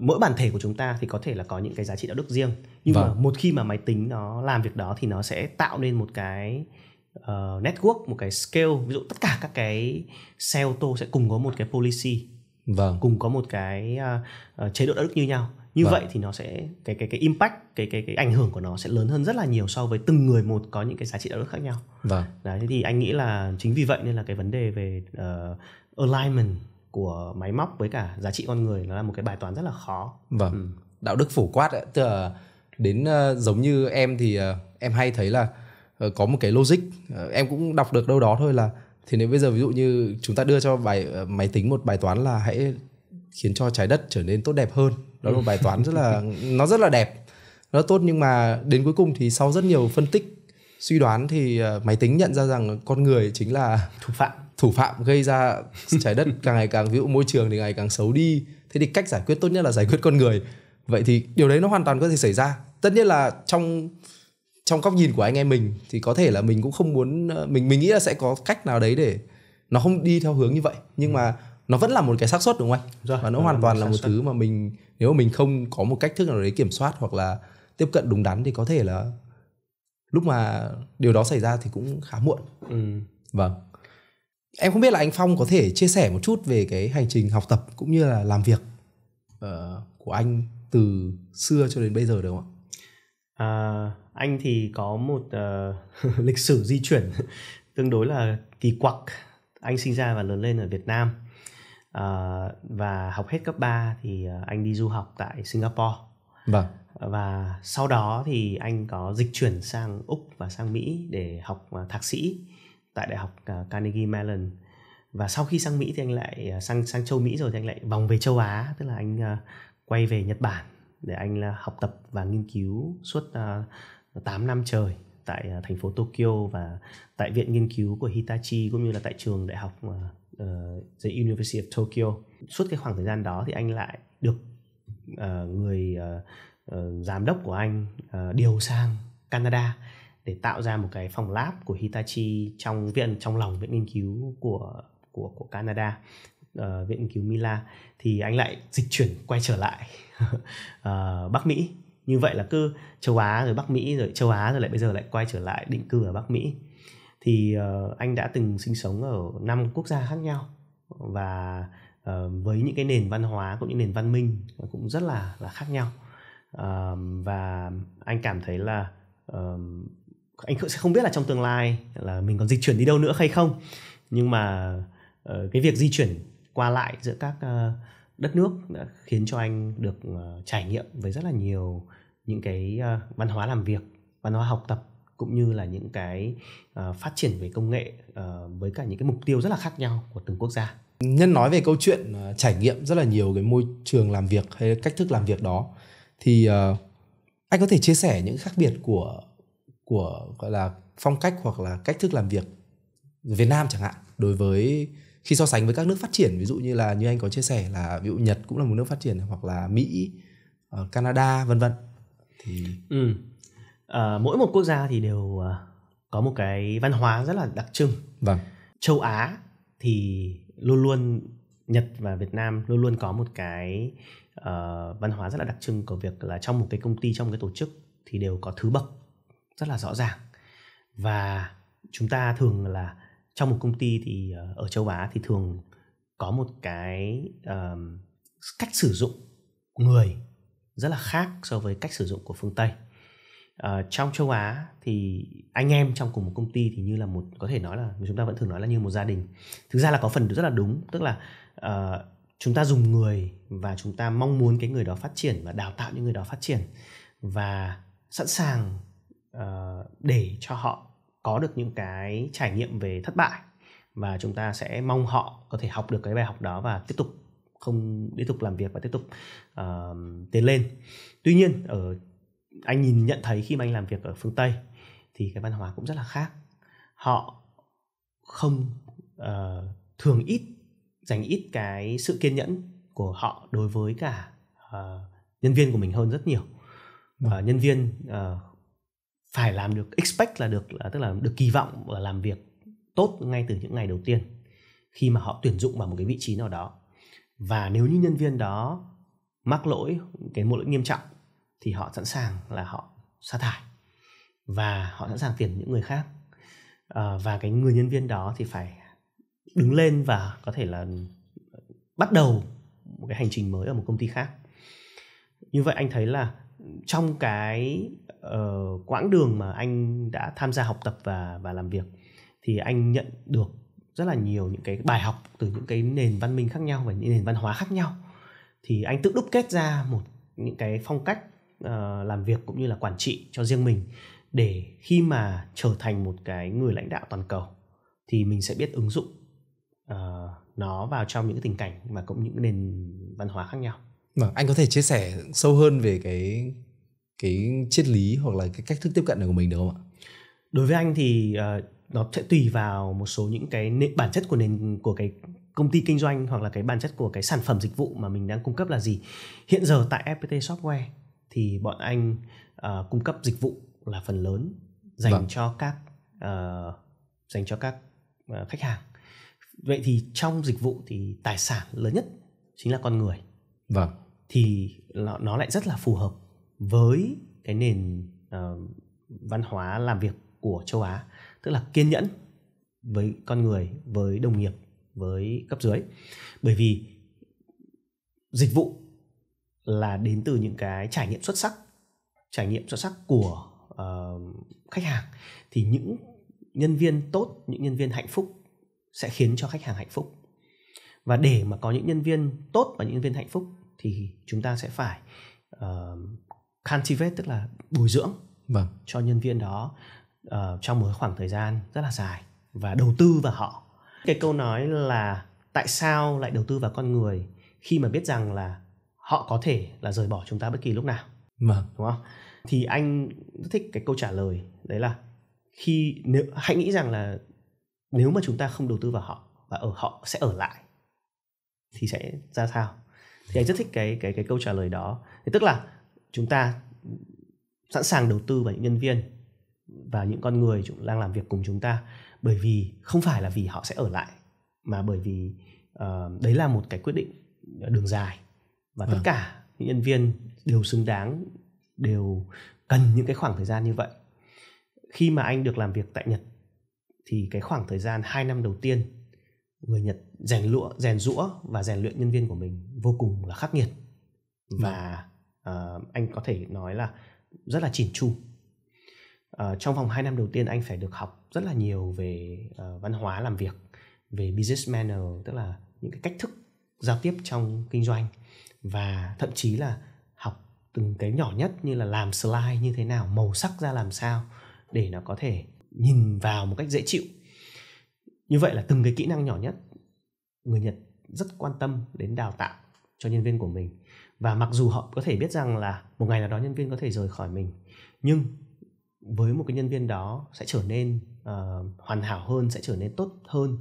mỗi bản thể của chúng ta thì có thể là có những cái giá trị đạo đức riêng nhưng vâng. mà một khi mà máy tính nó làm việc đó thì nó sẽ tạo nên một cái uh, network một cái scale ví dụ tất cả các cái xe ô tô sẽ cùng có một cái policy vâng. cùng có một cái uh, chế độ đạo đức như nhau như vâng. vậy thì nó sẽ cái cái cái impact cái cái cái ảnh hưởng của nó sẽ lớn hơn rất là nhiều so với từng người một có những cái giá trị đạo đức khác nhau vâng. đấy thì anh nghĩ là chính vì vậy nên là cái vấn đề về uh, alignment của máy móc với cả giá trị con người nó là một cái bài toán rất là khó vâng ừ. đạo đức phổ quát ấy, tức là đến ờ, giống như em thì ờ, em hay thấy là ờ, có một cái logic em cũng đọc được đâu đó thôi là thì nếu bây giờ ví dụ như chúng ta đưa cho bài máy tính một bài toán là hãy khiến cho trái đất trở nên tốt đẹp hơn đó là một bài toán rất là nó rất là đẹp nó tốt nhưng mà đến cuối cùng thì sau rất nhiều phân tích suy đoán thì ờ, máy tính nhận ra rằng con người chính là *laughs* thủ phạm thủ phạm gây ra trái đất càng ngày càng ví dụ môi trường thì ngày càng xấu đi thế thì cách giải quyết tốt nhất là giải quyết con người vậy thì điều đấy nó hoàn toàn có thể xảy ra tất nhiên là trong trong góc nhìn của anh em mình thì có thể là mình cũng không muốn ờ, mình mình nghĩ là sẽ có cách nào đấy để nó không đi theo hướng như vậy nhưng mà nó vẫn là một cái xác suất đúng không anh Rồi, và nó hoàn toàn là một thứ mà mình nếu mà mình không có một cách thức nào đấy kiểm soát hoặc là tiếp cận đúng đắn thì có thể là lúc mà điều đó xảy ra thì cũng khá muộn ừ. vâng em không biết là anh phong có thể chia sẻ một chút về cái hành trình học tập cũng như là làm việc uh, của anh từ xưa cho đến bây giờ được không ạ à, anh thì có một uh, *laughs* lịch sử di chuyển *laughs* tương đối là kỳ quặc anh sinh ra và lớn lên ở việt nam uh, và học hết cấp 3 thì anh đi du học tại singapore vâng và sau đó thì anh có dịch chuyển sang Úc và sang Mỹ để học à, thạc sĩ tại đại học à, Carnegie Mellon và sau khi sang Mỹ thì anh lại à, sang sang châu Mỹ rồi thì anh lại vòng về châu Á tức là anh quay về Nhật Bản để anh học tập và nghiên cứu suốt 8 năm trời tại thành phố Tokyo và tại viện nghiên cứu của Hitachi cũng như là tại trường đại học ờ, the University of Tokyo. Suốt cái khoảng thời gian đó thì anh lại được ờ, người ờ, Ờ, giám đốc của anh ờ, điều sang Canada để tạo ra một cái phòng lab của Hitachi trong viện trong lòng viện nghiên cứu của của của Canada uh, viện nghiên cứu Mila thì anh lại dịch chuyển quay trở lại uh, *laughs* Bắc Mỹ như vậy là cứ châu Á rồi Bắc Mỹ rồi châu Á rồi lại bây giờ lại quay trở lại định cư ở Bắc Mỹ thì uh, anh đã từng sinh sống ở năm quốc gia khác nhau và uh, với những cái nền văn hóa cũng như nền văn minh cũng rất là là khác nhau và anh cảm thấy là um, anh cũng sẽ không biết là trong tương lai là mình còn di chuyển đi đâu nữa hay không nhưng mà uh, cái việc di chuyển qua lại giữa các uh, đất nước đã khiến cho anh được uh, trải nghiệm với rất là nhiều những cái uh, văn hóa làm việc văn hóa học tập cũng như là những cái uh, phát triển về công nghệ uh, với cả những cái mục tiêu rất là khác nhau của từng quốc gia nhân nói về câu chuyện uh, trải nghiệm rất là nhiều cái môi trường làm việc hay cách thức làm việc đó thì uh, anh có thể chia sẻ những khác biệt của của gọi là phong cách hoặc là cách thức làm việc Việt Nam chẳng hạn đối với khi so sánh với các nước phát triển ví dụ như là như anh có chia sẻ là ví dụ Nhật cũng là một nước phát triển hoặc là Mỹ, uh, Canada vân vân thì ừ. à, mỗi một quốc gia thì đều uh, có một cái văn hóa rất là đặc trưng. Vâng. Châu Á thì luôn luôn Nhật và Việt Nam luôn luôn có một cái Ờ, văn hóa rất là đặc trưng của việc là trong một cái công ty trong một cái tổ chức thì đều có thứ bậc rất là rõ ràng và chúng ta thường là trong một công ty thì ờ, ở châu Á thì thường có một cái uh, cách sử dụng người rất là khác so với cách sử dụng của phương Tây. Uh, trong châu Á thì anh em trong cùng một công ty thì như là một có thể nói là chúng ta vẫn thường nói là như một gia đình. Thực ra là có phần rất là đúng, tức là chúng ta dùng người và chúng ta mong muốn cái người đó phát triển và đào tạo những người đó phát triển và sẵn sàng uh, để cho họ có được những cái trải nghiệm về thất bại và chúng ta sẽ mong họ có thể học được cái bài học đó và tiếp tục không tiếp tục làm việc và tiếp tục uh, tiến lên tuy nhiên ở anh nhìn nhận thấy khi mà anh làm việc ở phương tây thì cái văn hóa cũng rất là khác họ không uh, thường ít dành ít cái sự kiên nhẫn của họ đối với cả uh, nhân viên của mình hơn rất nhiều và vâng. uh, ờ, nhân viên uh, phải làm được expect là được là tức là được kỳ vọng và làm việc tốt ngay từ những ngày đầu tiên khi mà họ tuyển dụng vào một cái vị trí nào đó và nếu như nhân viên đó mắc lỗi cái một lỗi nghiêm trọng thì họ sẵn sàng là họ sa thải và họ sẵn sàng tuyển những người khác à, và cái người nhân viên đó thì phải đứng lên và có thể là bắt đầu một cái hành trình mới ở một công ty khác như vậy anh thấy là trong cái uh, quãng đường mà anh đã tham gia học tập và và làm việc thì anh nhận được rất là nhiều những cái bài học từ những cái nền văn minh khác nhau và những nền văn hóa khác nhau thì anh tự đúc kết ra một những cái phong cách uh, làm việc cũng như là quản trị cho riêng mình để khi mà trở thành một cái người lãnh đạo toàn cầu thì mình sẽ biết ứng dụng Ờ, nó vào trong những tình cảnh và cũng những nền văn hóa khác nhau vâng anh có thể chia sẻ sâu hơn về cái cái triết lý hoặc là cái cách thức tiếp cận này của mình được không ạ đối với anh thì uh, nó sẽ tùy vào một số những cái nền, bản chất của nền của cái công ty kinh doanh hoặc là cái bản chất của cái sản phẩm dịch vụ mà mình đang cung cấp là gì hiện giờ tại fpt software thì bọn anh uh, cung cấp dịch vụ là phần lớn dành vâng. cho các uh, dành cho các uh, khách hàng vậy thì trong dịch vụ thì tài sản lớn nhất chính là con người vâng thì nó lại rất là phù hợp với cái nền uh, văn hóa làm việc của châu á tức là kiên nhẫn với con người với đồng nghiệp với cấp dưới bởi vì dịch vụ là đến từ những cái trải nghiệm xuất sắc trải nghiệm xuất sắc của uh, khách hàng thì những nhân viên tốt những nhân viên hạnh phúc sẽ khiến cho khách hàng hạnh phúc và để mà có những nhân viên tốt và những nhân viên hạnh phúc thì chúng ta sẽ phải uh, cultivate tức là bồi dưỡng vâng. cho nhân viên đó uh, trong một khoảng thời gian rất là dài và đầu tư vào họ cái câu nói là tại sao lại đầu tư vào con người khi mà biết rằng là họ có thể là rời bỏ chúng ta bất kỳ lúc nào vâng. đúng không thì anh rất thích cái câu trả lời đấy là khi nếu hãy nghĩ rằng là nếu mà chúng ta không đầu tư vào họ và ở họ sẽ ở lại thì sẽ ra sao thì anh rất thích cái cái cái câu trả lời đó thì tức là chúng ta sẵn sàng đầu tư vào những nhân viên và những con người chúng đang làm việc cùng chúng ta bởi vì không phải là vì họ sẽ ở lại mà bởi vì uh, đấy là một cái quyết định đường dài và tất vâng. cả những nhân viên đều xứng đáng đều cần những cái khoảng thời gian như vậy khi mà anh được làm việc tại nhật thì cái khoảng thời gian 2 năm đầu tiên người Nhật rèn lụa, rèn rũa và rèn luyện nhân viên của mình vô cùng là khắc nghiệt dạ. và uh, anh có thể nói là rất là chỉn chu. Uh, trong vòng 2 năm đầu tiên anh phải được học rất là nhiều về uh, văn hóa làm việc, về business manner tức là những cái cách thức giao tiếp trong kinh doanh và thậm chí là học từng cái nhỏ nhất như là làm slide như thế nào, màu sắc ra làm sao để nó có thể nhìn vào một cách dễ chịu như vậy là từng cái kỹ năng nhỏ nhất người nhật rất quan tâm đến đào tạo cho nhân viên của mình và mặc dù họ có thể biết rằng là một ngày nào đó nhân viên có thể rời khỏi mình nhưng với một cái nhân viên đó sẽ trở nên uh, hoàn hảo hơn sẽ trở nên tốt hơn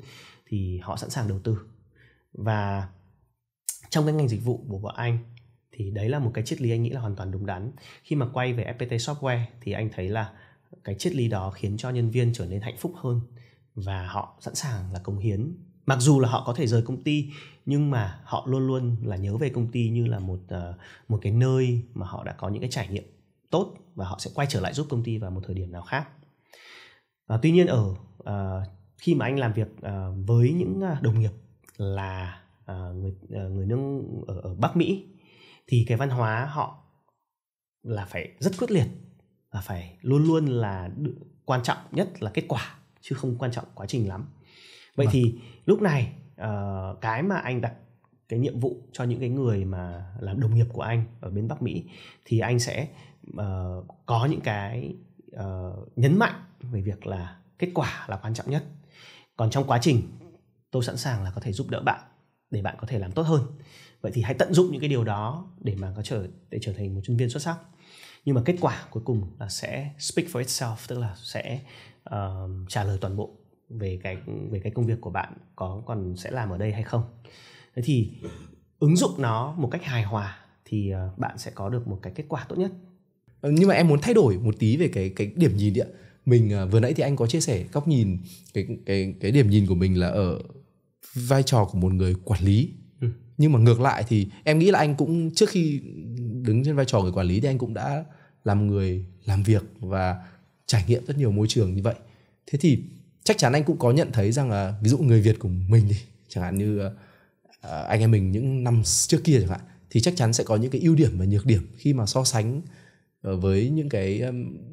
thì họ sẵn sàng đầu tư và trong cái ngành dịch vụ của bọn anh thì đấy là một cái triết lý anh nghĩ là hoàn toàn đúng đắn khi mà quay về fpt software thì anh thấy là cái triết lý đó khiến cho nhân viên trở nên hạnh phúc hơn và họ sẵn sàng là cống hiến mặc dù là họ có thể rời công ty nhưng mà họ luôn luôn là nhớ về công ty như là một ờ, một cái nơi mà họ đã có những cái trải nghiệm tốt và họ sẽ quay trở lại giúp công ty vào một thời điểm nào khác à, tuy nhiên ở à, khi mà anh làm việc à, với những đồng nghiệp là à, người à, người nước ở, ở Bắc Mỹ thì cái văn hóa họ là phải rất quyết liệt và phải luôn luôn là quan trọng nhất là kết quả chứ không quan trọng quá trình lắm vậy vâng. thì lúc này uh, cái mà anh đặt cái nhiệm vụ cho những cái người mà làm đồng nghiệp của anh ở bên bắc mỹ thì anh sẽ uh, có những cái uh, nhấn mạnh về việc là kết quả là quan trọng nhất còn trong quá trình tôi sẵn sàng là có thể giúp đỡ bạn để bạn có thể làm tốt hơn vậy thì hãy tận dụng những cái điều đó để mà có trở để trở thành một chuyên viên xuất sắc nhưng mà kết quả cuối cùng là sẽ speak for itself tức là sẽ uh, trả lời toàn bộ về cái về cái công việc của bạn có còn sẽ làm ở đây hay không thế thì ứng dụng nó một cách hài hòa thì uh, bạn sẽ có được một cái kết quả tốt nhất ờ, nhưng mà em muốn thay đổi một tí về cái cái điểm nhìn đi ạ mình uh, vừa nãy thì anh có chia sẻ góc nhìn cái cái cái điểm nhìn của mình là ở vai trò của một người quản lý nhưng mà ngược lại thì em nghĩ là anh cũng trước khi đứng trên vai trò người quản lý thì anh cũng đã làm người làm việc và trải nghiệm rất nhiều môi trường như vậy thế thì chắc chắn anh cũng có nhận thấy rằng là ví dụ người việt của mình đi chẳng hạn như ờ, anh em mình những năm trước kia chẳng hạn thì chắc chắn sẽ có những cái ưu điểm và nhược điểm khi mà so sánh ờ, với những cái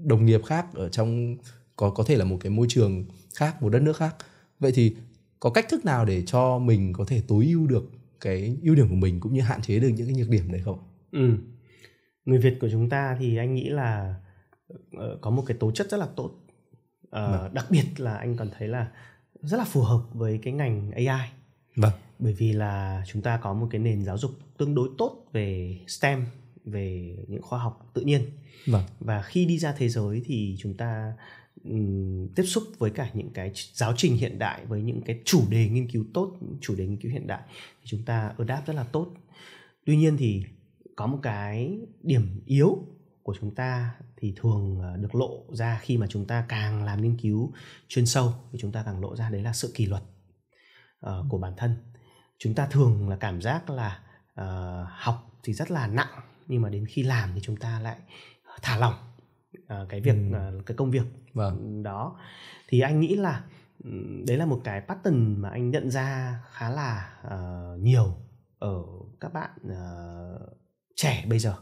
đồng nghiệp khác ở trong có có thể là một cái môi trường khác một đất nước khác vậy thì có cách thức nào để cho mình có thể tối ưu được cái ưu điểm của mình cũng như hạn chế được những cái nhược điểm đấy không ừ người việt của chúng ta thì anh nghĩ là ờ, có một cái tố chất rất là tốt uh, đặc biệt là anh còn thấy là rất là phù hợp với cái ngành ai vâng bởi vì là chúng ta có một cái nền giáo dục tương đối tốt về stem về những khoa học tự nhiên vâng. và khi đi ra thế giới thì chúng ta tiếp xúc với cả những cái giáo trình hiện đại với những cái chủ đề nghiên cứu tốt chủ đề nghiên cứu hiện đại thì chúng ta adapt rất là tốt tuy nhiên thì có một cái điểm yếu của chúng ta thì thường ờ, được lộ ra khi mà chúng ta càng làm nghiên cứu chuyên sâu thì chúng ta càng lộ ra đấy là sự kỷ luật uh, của bản thân chúng ta thường là cảm giác là uh, học thì rất là nặng nhưng mà đến khi làm thì chúng ta lại thả lỏng Ờ, cái ừ. việc ừ. cái công việc vâng. đó thì anh nghĩ là ừ, đấy là một cái pattern mà anh nhận ra khá là uh, nhiều ở các bạn uh, trẻ bây giờ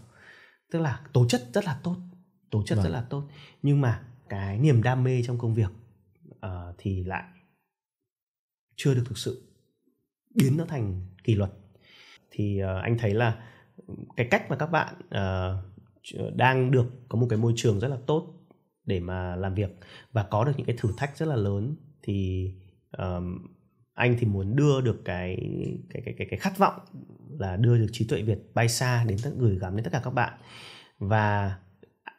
tức là tố chất rất là tốt tố chất vâng. rất là tốt nhưng mà cái niềm đam mê trong công việc uh, thì lại chưa được thực sự biến nó thành kỷ luật thì uh, anh thấy là cái cách mà các bạn uh, Ờ, đang được có một cái môi trường rất là tốt để mà làm việc và có được những cái thử thách rất là lớn thì um, anh thì muốn đưa được cái cái cái cái, cái khát vọng là đưa được trí tuệ Việt bay xa đến tất gửi gắm đến tất cả các bạn và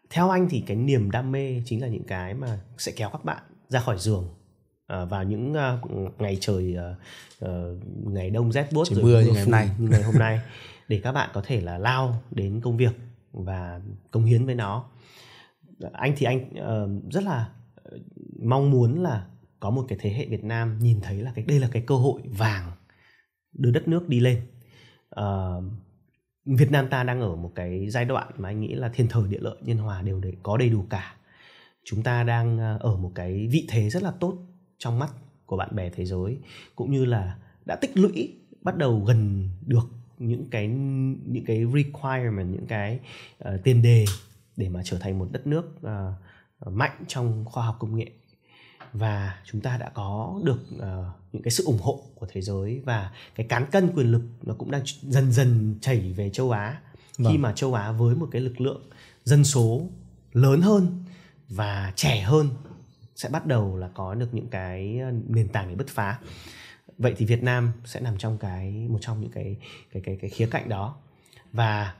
theo anh thì cái niềm đam mê chính là những cái mà sẽ kéo các bạn ra khỏi giường à, vào những uh, ngày trời uh, ngày đông rét buốt rồi mưa như ngày hôm nay như ngày hôm nay để các bạn có thể là lao đến công việc và cống hiến với nó anh thì anh uh, rất là ờ, mong muốn là có một cái thế hệ Việt Nam nhìn thấy là cái đây là cái cơ hội vàng đưa đất nước đi lên uh, Việt Nam ta đang ở một cái giai đoạn mà anh nghĩ là thiên thời địa lợi nhân hòa đều để có đầy đủ cả chúng ta đang ở một cái vị thế rất là tốt trong mắt của bạn bè thế giới cũng như là đã tích lũy bắt đầu gần được những cái những cái requirement những cái uh, tiền đề để mà trở thành một đất nước uh, mạnh trong khoa học công nghệ và chúng ta đã có được uh, những cái sự ủng hộ của thế giới và cái cán cân quyền lực nó cũng đang dần dần chảy về châu Á vâng. khi mà châu Á với một cái lực lượng dân số lớn hơn và trẻ hơn sẽ bắt đầu là có được những cái nền tảng để bứt phá vậy thì Việt Nam sẽ nằm trong cái một trong những cái cái cái cái khía cạnh đó và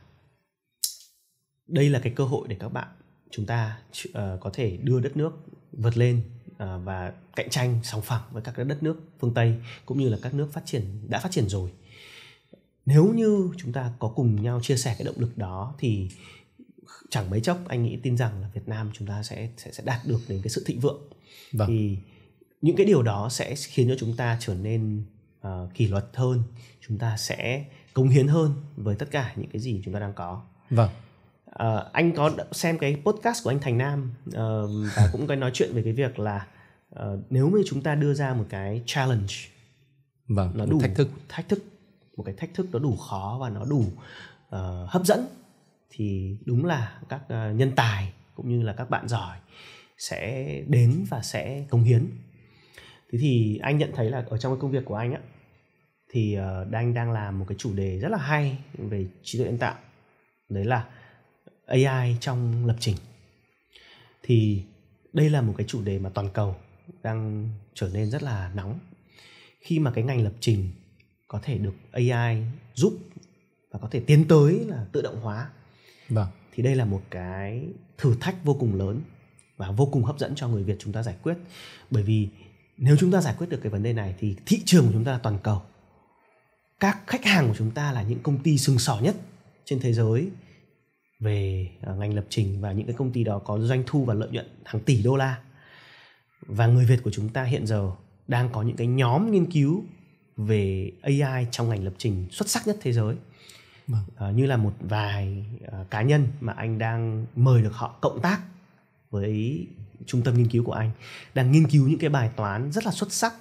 đây là cái cơ hội để các bạn chúng ta uh, có thể đưa đất nước vượt lên uh, và cạnh tranh sòng phẳng với các đất nước phương Tây cũng như là các nước phát triển đã phát triển rồi nếu như chúng ta có cùng nhau chia sẻ cái động lực đó thì chẳng mấy chốc anh nghĩ tin rằng là Việt Nam chúng ta sẽ sẽ sẽ đạt được đến cái sự thịnh vượng vâng. thì những cái điều đó sẽ khiến cho chúng ta trở nên uh, kỷ luật hơn chúng ta sẽ cống hiến hơn với tất cả những cái gì chúng ta đang có vâng uh, anh có xem cái podcast của anh thành nam uh, và cũng có nói chuyện về cái việc là uh, nếu như chúng ta đưa ra một cái challenge vâng nó đủ thách thức thách thức một cái thách thức nó đủ khó và nó đủ uh, hấp dẫn thì đúng là các uh, nhân tài cũng như là các bạn giỏi sẽ đến và sẽ cống hiến thế thì anh nhận thấy là ở trong cái công việc của anh á thì uh, ờ, anh đang làm một cái chủ đề rất là hay về trí tuệ nhân tạo đấy là AI trong lập trình thì đây là một cái chủ đề mà toàn cầu đang trở nên rất là nóng khi mà cái ngành lập trình có thể được AI giúp và có thể tiến tới là tự động hóa vâng. thì đây là một cái thử thách vô cùng lớn và vô cùng hấp dẫn cho người Việt chúng ta giải quyết bởi vì nếu chúng ta giải quyết được cái vấn đề này thì thị trường của chúng ta là toàn cầu các khách hàng của chúng ta là những công ty sừng sỏ nhất trên thế giới về à, ngành lập trình và những cái công ty đó có doanh thu và lợi nhuận hàng tỷ đô la và người Việt của chúng ta hiện giờ đang có những cái nhóm nghiên cứu về AI trong ngành lập trình xuất sắc nhất thế giới vâng. à, như là một vài à, cá nhân mà anh đang mời được họ cộng tác với trung tâm nghiên cứu của anh đang nghiên cứu những cái bài toán rất là xuất sắc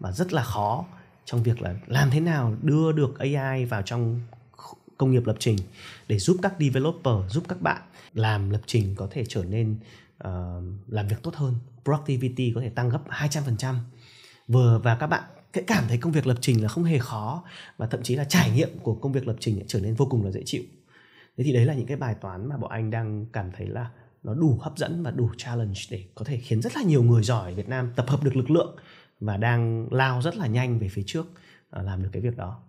và rất là khó trong việc là làm thế nào đưa được AI vào trong công nghiệp lập trình để giúp các developer giúp các bạn làm lập trình có thể trở nên uh, làm việc tốt hơn productivity có thể tăng gấp 200% vừa và các bạn cái cảm thấy công việc lập trình là không hề khó và thậm chí là trải nghiệm của công việc lập trình trở nên vô cùng là dễ chịu thế thì đấy là những cái bài toán mà bọn anh đang cảm thấy là nó đủ hấp dẫn và đủ challenge để có thể khiến rất là nhiều người giỏi ở Việt Nam tập hợp được lực lượng và đang lao rất là nhanh về phía trước à, làm được cái việc đó.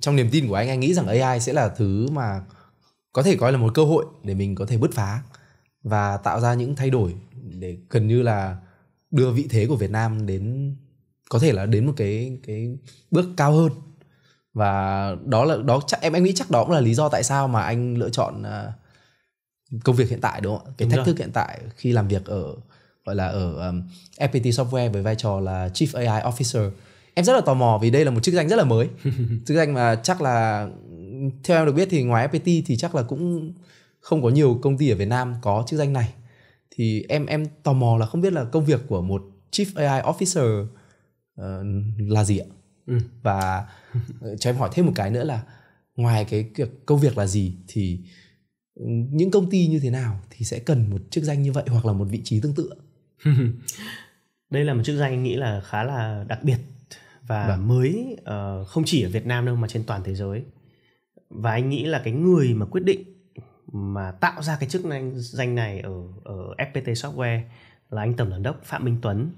Trong niềm tin của anh, anh nghĩ rằng AI sẽ là thứ mà có thể coi là một cơ hội để mình có thể bứt phá và tạo ra những thay đổi để gần như là đưa vị thế của Việt Nam đến có thể là đến một cái cái bước cao hơn và đó là đó chắc em em nghĩ chắc đó cũng là lý do tại sao mà anh lựa chọn à, công việc hiện tại đúng không ạ cái đúng thách rồi. thức hiện tại khi làm việc ở gọi là ở um, FPT Software với vai trò là Chief AI Officer em rất là tò mò vì đây là một chức danh rất là mới *laughs* chức danh mà chắc là theo em được biết thì ngoài FPT thì chắc là cũng không có nhiều công ty ở Việt Nam có chức danh này thì em em tò mò là không biết là công việc của một Chief AI Officer uh, là gì ạ? Ừ. và ờ, cho em hỏi thêm một cái nữa là ngoài cái việc công việc là gì thì những công ty như thế nào thì sẽ cần một chức danh như vậy hoặc là một vị trí tương tự *laughs* đây là một chức danh anh nghĩ là khá là đặc biệt và vâng. mới uh, không chỉ ở Việt Nam đâu mà trên toàn thế giới và anh nghĩ là cái người mà quyết định mà tạo ra cái chức danh này ở ở FPT Software là anh tổng giám đốc Phạm Minh Tuấn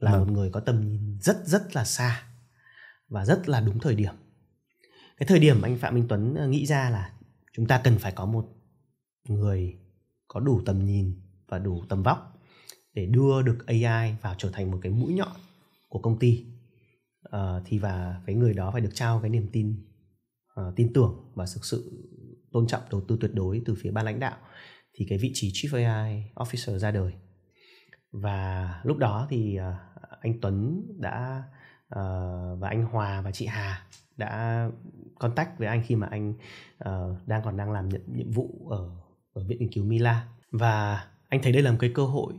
là vâng. một người có tầm nhìn rất rất là xa và rất là đúng thời điểm cái thời điểm anh phạm minh tuấn ờ, nghĩ ra là chúng ta cần phải có một người có đủ tầm nhìn và đủ tầm vóc để đưa được ai vào trở thành một cái mũi nhọn của công ty à, thì và cái người đó phải được trao cái niềm tin à, tin tưởng và thực sự tôn trọng đầu tư tuyệt đối từ phía ban lãnh đạo thì cái vị trí chief AI officer ra đời và lúc đó thì anh Tuấn đã Ờ, và anh Hòa và chị Hà đã contact với anh khi mà anh uh, đang còn đang làm nhận nhiệm vụ ở ở viện nghiên cứu Mila và anh thấy đây là một cái cơ hội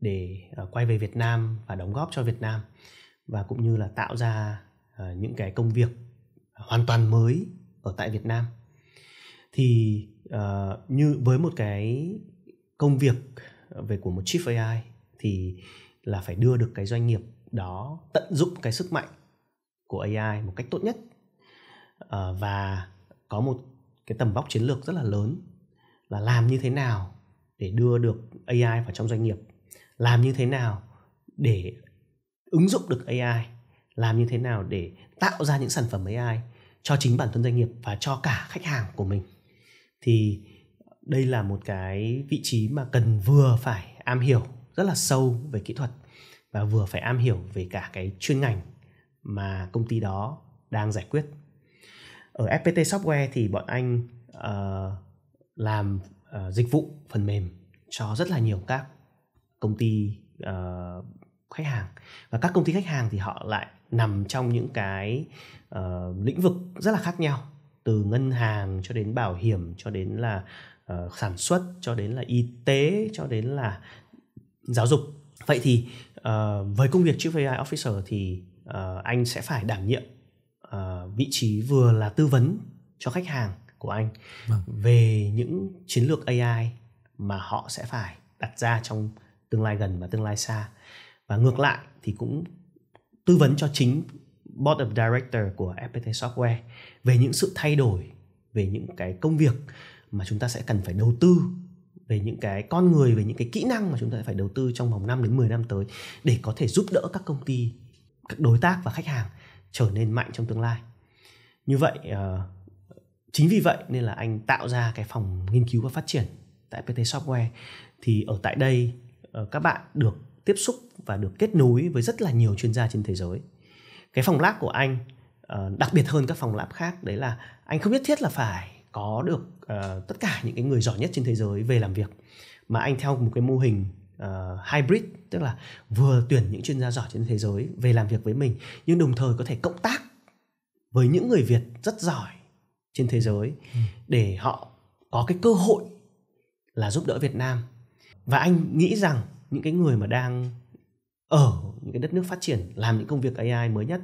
để uh, quay về Việt Nam và đóng góp cho Việt Nam và cũng như là tạo ra uh, những cái công việc hoàn toàn mới ở tại Việt Nam thì uh, như với một cái công việc về của một chief AI thì là phải đưa được cái doanh nghiệp đó tận dụng cái sức mạnh của AI một cách tốt nhất à, và có một cái tầm vóc chiến lược rất là lớn là làm như thế nào để đưa được AI vào trong doanh nghiệp làm như thế nào để ứng dụng được AI làm như thế nào để tạo ra những sản phẩm AI cho chính bản thân doanh nghiệp và cho cả khách hàng của mình thì đây là một cái vị trí mà cần vừa phải am hiểu rất là sâu về kỹ thuật và vừa phải am hiểu về cả cái chuyên ngành mà công ty đó đang giải quyết ở fpt software thì bọn anh uh, làm uh, dịch vụ phần mềm cho rất là nhiều các công ty uh, khách hàng và các công ty khách hàng thì họ lại nằm trong những cái uh, lĩnh vực rất là khác nhau từ ngân hàng cho đến bảo hiểm cho đến là uh, sản xuất cho đến là y tế cho đến là giáo dục vậy thì uh, với công việc chief AI officer thì uh, anh sẽ phải đảm nhiệm uh, vị trí vừa là tư vấn cho khách hàng của anh vâng. về những chiến lược AI mà họ sẽ phải đặt ra trong tương lai gần và tương lai xa và ngược lại thì cũng tư vấn cho chính board of director của FPT Software về những sự thay đổi về những cái công việc mà chúng ta sẽ cần phải đầu tư về những cái con người về những cái kỹ năng mà chúng ta phải đầu tư trong vòng 5 đến 10 năm tới để có thể giúp đỡ các công ty các đối tác và khách hàng trở nên mạnh trong tương lai như vậy ờ, chính vì vậy nên là anh tạo ra cái phòng nghiên cứu và phát triển tại PT Software thì ở tại đây ờ, các bạn được tiếp xúc và được kết nối với rất là nhiều chuyên gia trên thế giới cái phòng lab của anh ờ, đặc biệt hơn các phòng lab khác đấy là anh không nhất thiết là phải có được uh, tất cả những cái người giỏi nhất trên thế giới về làm việc mà anh theo một cái mô hình uh, hybrid tức là vừa tuyển những chuyên gia giỏi trên thế giới về làm việc với mình nhưng đồng thời có thể cộng tác với những người Việt rất giỏi trên thế giới ừ. để họ có cái cơ hội là giúp đỡ Việt Nam và anh nghĩ rằng những cái người mà đang ở những cái đất nước phát triển làm những công việc AI mới nhất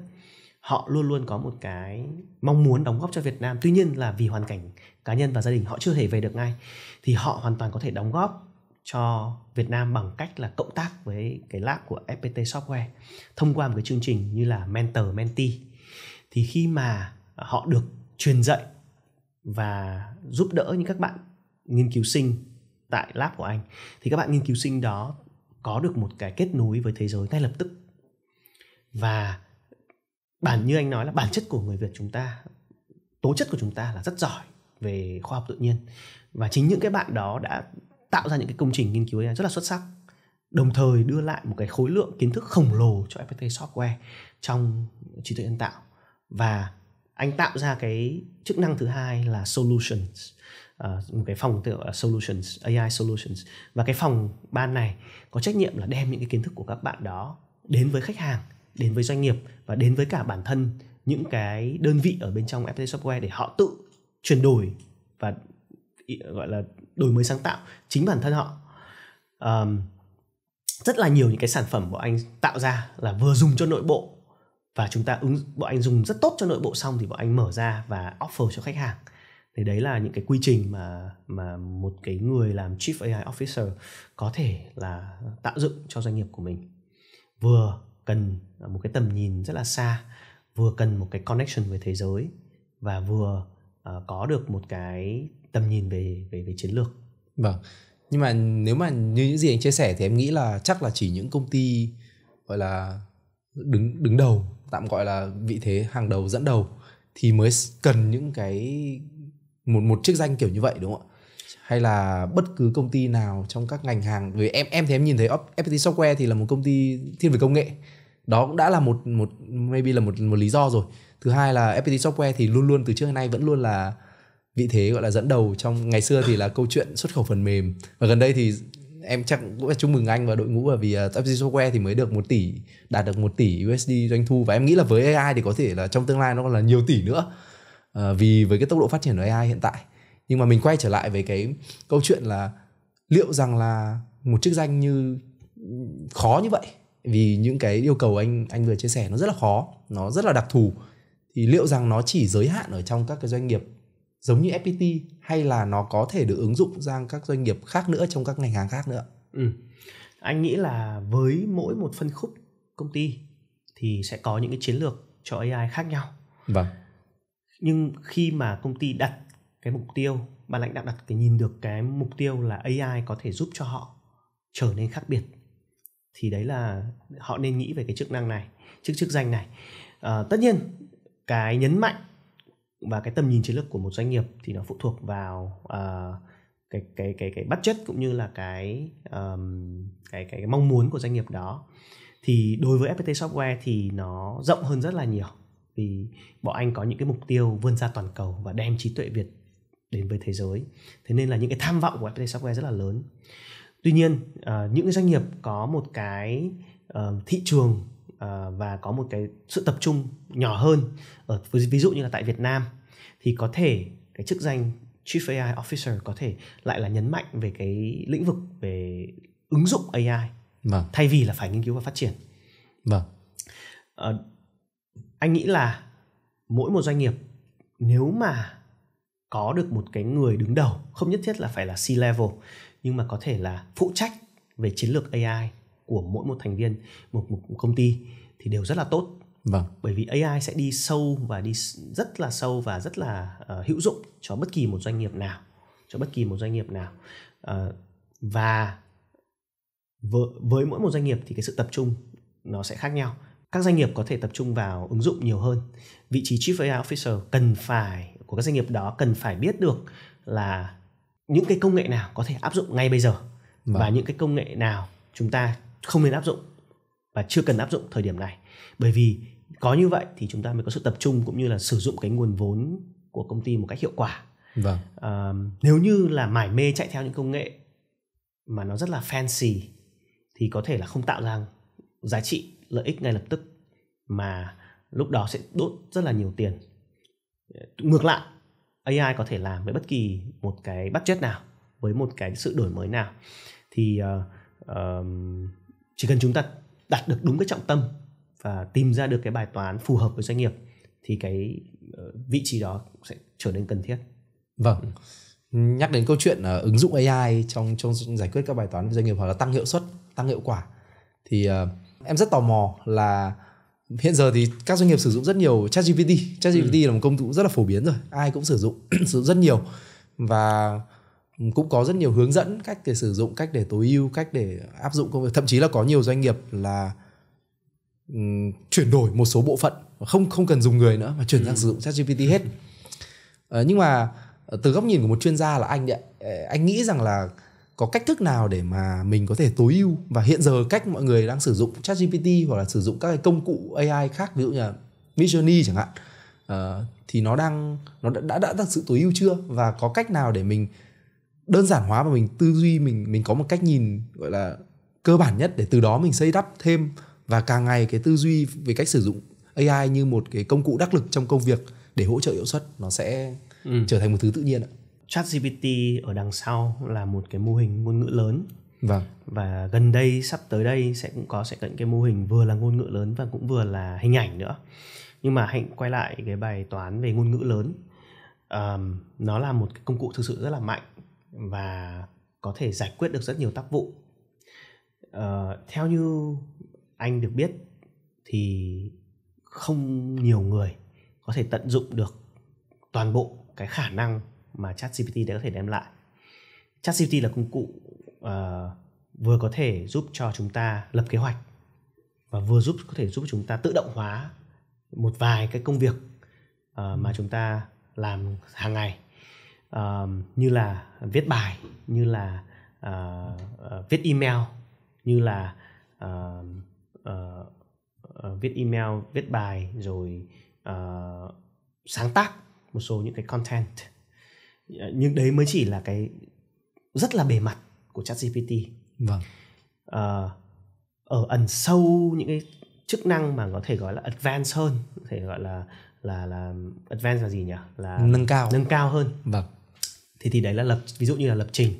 họ luôn luôn có một cái mong muốn đóng góp cho Việt Nam tuy nhiên là vì hoàn cảnh cá nhân và gia đình họ chưa thể về được ngay thì họ hoàn toàn có thể đóng góp cho Việt Nam bằng cách là cộng tác với cái lab của FPT Software thông qua một cái chương trình như là mentor mentee thì khi mà họ được truyền dạy và giúp đỡ những các bạn nghiên cứu sinh tại lab của anh thì các bạn nghiên cứu sinh đó có được một cái kết nối với thế giới ngay lập tức và bản như anh nói là bản chất của người việt chúng ta tố chất của chúng ta là rất giỏi về khoa học tự nhiên và chính những cái bạn đó đã tạo ra những cái công trình nghiên cứu AI rất là xuất sắc đồng thời đưa lại một cái khối lượng kiến thức khổng lồ cho FPT Software trong trí tuệ nhân tạo và anh tạo ra cái chức năng thứ hai là solutions ờ, một cái phòng tự solutions AI solutions và cái phòng ban này có trách nhiệm là đem những cái kiến thức của các bạn đó đến với khách hàng đến với doanh nghiệp và đến với cả bản thân những cái đơn vị ở bên trong FPT Software để họ tự chuyển đổi và gọi là đổi mới sáng tạo chính bản thân họ um, rất là nhiều những cái sản phẩm bọn anh tạo ra là vừa dùng cho nội bộ và chúng ta ứng bọn anh dùng rất tốt cho nội bộ xong thì bọn anh mở ra và offer cho khách hàng thì đấy là những cái quy trình mà mà một cái người làm chief AI officer có thể là tạo dựng cho doanh nghiệp của mình vừa cần một cái tầm nhìn rất là xa vừa cần một cái connection với thế giới và vừa uh, có được một cái tầm nhìn về về về chiến lược vâng nhưng mà nếu mà như những gì anh chia sẻ thì em nghĩ là chắc là chỉ những công ty gọi là đứng đứng đầu tạm gọi là vị thế hàng đầu dẫn đầu thì mới cần những cái một một chức danh kiểu như vậy đúng không ạ hay là bất cứ công ty nào trong các ngành hàng vì em em thì em nhìn thấy FPT Software thì là một công ty thiên về công nghệ đó cũng đã là một một maybe là một một lý do rồi thứ hai là FPT Software thì luôn luôn từ trước đến nay vẫn luôn là vị thế gọi là dẫn đầu trong ngày xưa thì là câu chuyện xuất khẩu phần mềm và gần đây thì em chắc cũng chúc mừng anh và đội ngũ bởi vì uh, à, FPT Software thì mới được một tỷ đạt được một tỷ USD doanh thu và em nghĩ là với AI thì có thể là trong tương lai nó còn là nhiều tỷ nữa uh, vì với cái tốc độ phát triển của AI hiện tại nhưng mà mình quay trở lại với cái câu chuyện là liệu rằng là một chức danh như khó như vậy vì những cái yêu cầu anh anh vừa chia sẻ nó rất là khó nó rất là đặc thù thì liệu rằng nó chỉ giới hạn ở trong các cái doanh nghiệp giống như FPT hay là nó có thể được ứng dụng sang các doanh nghiệp khác nữa trong các ngành hàng khác nữa? Ừ. Anh nghĩ là với mỗi một phân khúc công ty thì sẽ có những cái chiến lược cho AI khác nhau. Vâng. Nhưng khi mà công ty đặt cái mục tiêu ban lãnh đạo đặt cái nhìn được cái mục tiêu là ai có thể giúp cho họ trở nên khác biệt thì đấy là họ nên nghĩ về cái chức năng này chức chức danh này à, tất nhiên cái nhấn mạnh và cái tầm nhìn chiến lược của một doanh nghiệp thì nó phụ thuộc vào uh, cái cái cái cái budget cũng như là cái um, cái, cái cái mong muốn của doanh nghiệp đó thì đối với FPT Software thì nó rộng hơn rất là nhiều vì bọn anh có những cái mục tiêu vươn ra toàn cầu và đem trí tuệ Việt đến với thế giới thế nên là những cái tham vọng của fpt software rất là lớn tuy nhiên ờ, những cái doanh nghiệp có một cái ờ, thị trường ờ, và có một cái sự tập trung nhỏ hơn ở ví dụ như là tại Việt Nam thì có thể cái chức danh Chief AI Officer có thể lại là nhấn mạnh về cái lĩnh vực về ứng dụng AI vâng. thay vì là phải nghiên cứu và phát triển. Vâng. À, anh nghĩ là mỗi một doanh nghiệp nếu mà có được một cái người đứng đầu không nhất thiết là phải là C level nhưng mà có thể là phụ trách về chiến lược AI của mỗi một thành viên một, một công ty thì đều rất là tốt vâng bởi vì AI sẽ đi sâu và đi rất là sâu và rất là uh, hữu dụng cho bất kỳ một doanh nghiệp nào cho bất kỳ một doanh nghiệp nào uh, và với, với mỗi một doanh nghiệp thì cái sự tập trung nó sẽ khác nhau các doanh nghiệp có thể tập trung vào ứng dụng nhiều hơn vị trí chief AI officer cần phải của các doanh nghiệp đó cần phải biết được là những cái công nghệ nào có thể áp dụng ngay bây giờ vâng. và những cái công nghệ nào chúng ta không nên áp dụng và chưa cần áp dụng thời điểm này bởi vì có như vậy thì chúng ta mới có sự tập trung cũng như là sử dụng cái nguồn vốn của công ty một cách hiệu quả vâng. à, nếu như là mải mê chạy theo những công nghệ mà nó rất là fancy thì có thể là không tạo ra giá trị lợi ích ngay lập tức mà lúc đó sẽ đốt rất là nhiều tiền ngược lại AI có thể làm với bất kỳ một cái budget nào với một cái sự đổi mới nào thì uh, uh, chỉ cần chúng ta đặt được đúng cái trọng tâm và tìm ra được cái bài toán phù hợp với doanh nghiệp thì cái uh, vị trí đó sẽ trở nên cần thiết. Vâng. Nhắc đến câu chuyện uh, ứng dụng AI trong trong giải quyết các bài toán doanh nghiệp hoặc là tăng hiệu suất, tăng hiệu quả thì uh, em rất tò mò là hiện giờ thì các doanh nghiệp sử dụng rất nhiều ChatGPT. ChatGPT ừ. là một công cụ rất là phổ biến rồi, ai cũng sử dụng, *clears throat* sử dụng rất nhiều và cũng có rất nhiều hướng dẫn cách để sử dụng, cách để tối ưu, cách để áp dụng công việc. Thậm chí là có nhiều doanh nghiệp là um, chuyển đổi một số bộ phận không không cần dùng người nữa mà chuyển ừ. sang sử dụng ChatGPT hết. Ừ. À, nhưng mà ờ, từ góc nhìn của một chuyên gia là anh đấy, ờ, anh nghĩ rằng là có cách thức nào để mà mình có thể tối ưu và hiện giờ cách mọi người đang sử dụng ChatGPT hoặc là sử dụng các cái công cụ AI khác ví dụ như là Midjourney chẳng hạn uh, thì nó đang nó đã đã, đã sự tối ưu chưa và có cách nào để mình đơn giản hóa và mình tư duy mình mình có một cách nhìn gọi là cơ bản nhất để từ đó mình xây đắp thêm và càng ngày cái tư duy về cách sử dụng AI như một cái công cụ đắc lực trong công việc để hỗ trợ hiệu suất nó sẽ ừ. trở thành một thứ tự nhiên ạ. ChatGPT ở đằng sau là một cái mô hình ngôn ngữ lớn vâng. và gần đây sắp tới đây sẽ cũng có sẽ cận cái mô hình vừa là ngôn ngữ lớn và cũng vừa là hình ảnh nữa nhưng mà hãy quay lại cái bài toán về ngôn ngữ lớn um, nó là một cái công cụ thực sự rất là mạnh và có thể giải quyết được rất nhiều tác vụ uh, theo như anh được biết thì không nhiều người có thể tận dụng được toàn bộ cái khả năng mà ChatGPT đã có thể đem lại. ChatGPT là công cụ uh, vừa có thể giúp cho chúng ta lập kế hoạch và vừa giúp có thể giúp chúng ta tự động hóa một vài cái công việc uh, mà chúng ta làm hàng ngày uh, như là viết bài, như là uh, uh, viết email, như là uh, uh, uh, viết email, viết bài rồi uh, sáng tác một số những cái content Ờ, nhưng đấy mới chỉ là cái rất là bề mặt của chat GPT. Vâng. À, ở ẩn sâu những cái chức năng mà có thể gọi là advanced hơn, có thể gọi là là là advanced là gì nhỉ? Là nâng cao. Nâng cao hơn. Vâng. Thì thì đấy là lập ví dụ như là lập trình.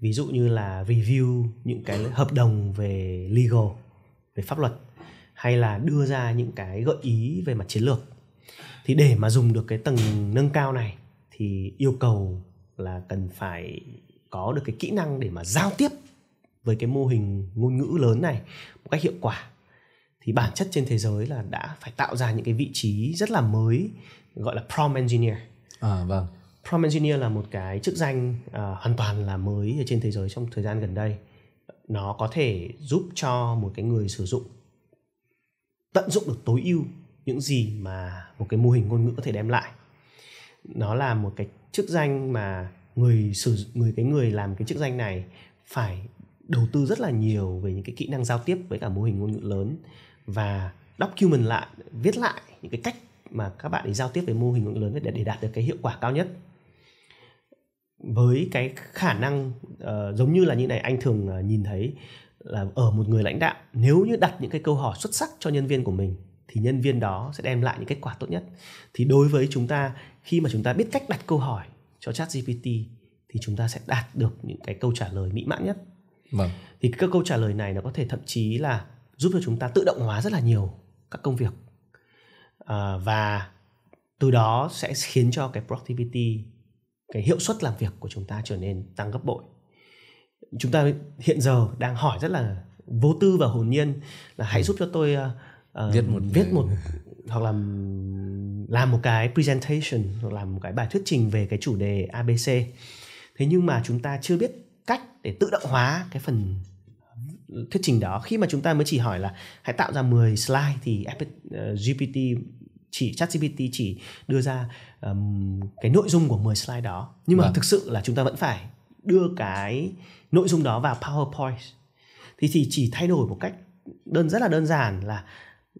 Ví dụ như là review những cái hợp đồng về legal, về pháp luật hay là đưa ra những cái gợi ý về mặt chiến lược. Thì để mà dùng được cái tầng nâng cao này thì yêu cầu là cần phải có được cái kỹ năng để mà giao tiếp với cái mô hình ngôn ngữ lớn này một cách hiệu quả thì bản chất trên thế giới là đã phải tạo ra những cái vị trí rất là mới gọi là prompt engineer à vâng prompt engineer là một cái chức danh uh, hoàn toàn là mới ở trên thế giới trong thời gian gần đây nó có thể giúp cho một cái người sử dụng tận dụng được tối ưu những gì mà một cái mô hình ngôn ngữ có thể đem lại nó là một cái chức danh mà người sử người cái người làm cái chức danh này phải đầu tư rất là nhiều về những cái kỹ năng giao tiếp với cả mô hình ngôn ngữ lớn và document lại viết lại những cái cách mà các bạn ấy giao tiếp với mô hình ngôn ngữ lớn để để đạt được cái hiệu quả cao nhất với cái khả năng uh, giống như là như này anh thường uh, nhìn thấy là ở một người lãnh đạo nếu như đặt những cái câu hỏi xuất sắc cho nhân viên của mình thì nhân viên đó sẽ đem lại những kết quả tốt nhất thì đối với chúng ta khi mà chúng ta biết cách đặt câu hỏi cho chat GPT thì chúng ta sẽ đạt được những cái câu trả lời mỹ mãn nhất vâng. thì các câu trả lời này nó có thể thậm chí là giúp cho chúng ta tự động hóa rất là nhiều các công việc à, và từ đó sẽ khiến cho cái productivity cái hiệu suất làm việc của chúng ta trở nên tăng gấp bội chúng ta hiện giờ đang hỏi rất là vô tư và hồn nhiên là hãy giúp cho tôi uh, viết một viết một hoặc là làm một cái presentation hoặc làm một cái bài thuyết trình về cái chủ đề ABC thế nhưng mà chúng ta chưa biết cách để tự động hóa cái phần thuyết trình đó khi mà chúng ta mới chỉ hỏi là hãy tạo ra 10 slide thì ờ, GPT chỉ ChatGPT chỉ đưa ra um, cái nội dung của 10 slide đó nhưng mà vâng. thực sự là chúng ta vẫn phải đưa cái nội dung đó vào PowerPoint thì thì chỉ thay đổi một cách đơn rất là đơn giản là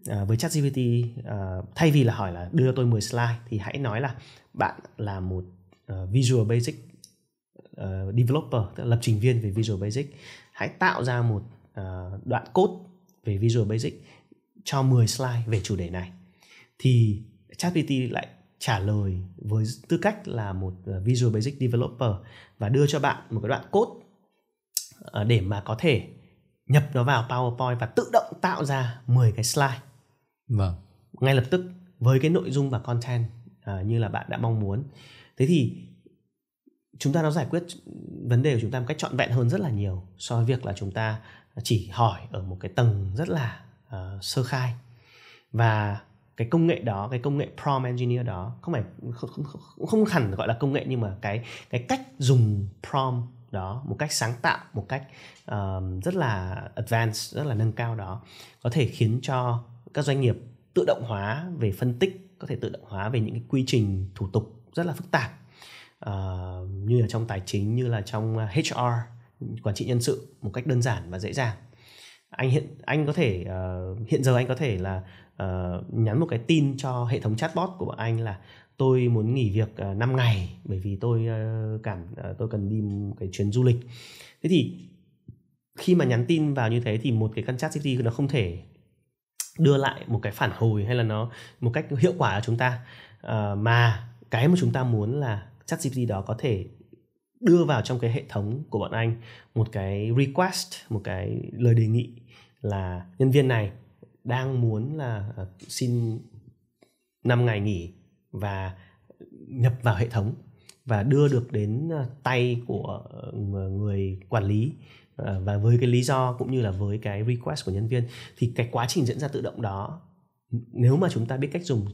à, với ChatGPT à, thay vì là hỏi là đưa tôi 10 slide thì hãy nói là bạn là một uh, Visual Basic uh, developer tức là lập trình viên về Visual Basic hãy tạo ra một uh, đoạn code về Visual Basic cho 10 slide về chủ đề này thì ChatGPT lại trả lời với tư cách là một Visual Basic developer và đưa cho bạn một cái đoạn code để mà có thể nhập nó vào PowerPoint và tự động tạo ra 10 cái slide. Vâng. Ngay lập tức với cái nội dung và content uh, như là bạn đã mong muốn. Thế thì chúng ta nó giải quyết vấn đề của chúng ta một cách trọn vẹn hơn rất là nhiều so với việc là chúng ta chỉ hỏi ở một cái tầng rất là uh, sơ khai và cái công nghệ đó cái công nghệ prompt engineer đó không phải không, không, không hẳn gọi là công nghệ nhưng mà cái cái cách dùng prompt đó một cách sáng tạo một cách uh, rất là advanced rất là nâng cao đó có thể khiến cho các doanh nghiệp tự động hóa về phân tích có thể tự động hóa về những cái quy trình thủ tục rất là phức tạp uh, như là trong tài chính như là trong ờ, HR quản trị nhân sự một cách đơn giản và dễ dàng anh hiện anh có thể uh, hiện giờ anh có thể là uh, nhắn một cái tin cho hệ thống chatbot của bọn anh là tôi muốn nghỉ việc 5 à, ngày bởi vì tôi à, cảm à, tôi cần đi một cái chuyến du lịch thế thì khi mà nhắn tin vào như thế thì một cái căn chat GPT nó không thể đưa lại một cái phản hồi hay là nó một cách hiệu quả cho chúng ta à, mà cái mà chúng ta muốn là chat GPT đó có thể đưa vào trong cái hệ thống của bọn anh một cái request một cái lời đề nghị là nhân viên này đang muốn là xin 5 ngày nghỉ và nhập vào hệ thống và đưa được đến ờ, tay của ờ, người quản lý ờ, và với cái lý do cũng như là với cái request của nhân viên thì cái quá trình diễn ra tự động đó nếu mà chúng ta biết cách dùng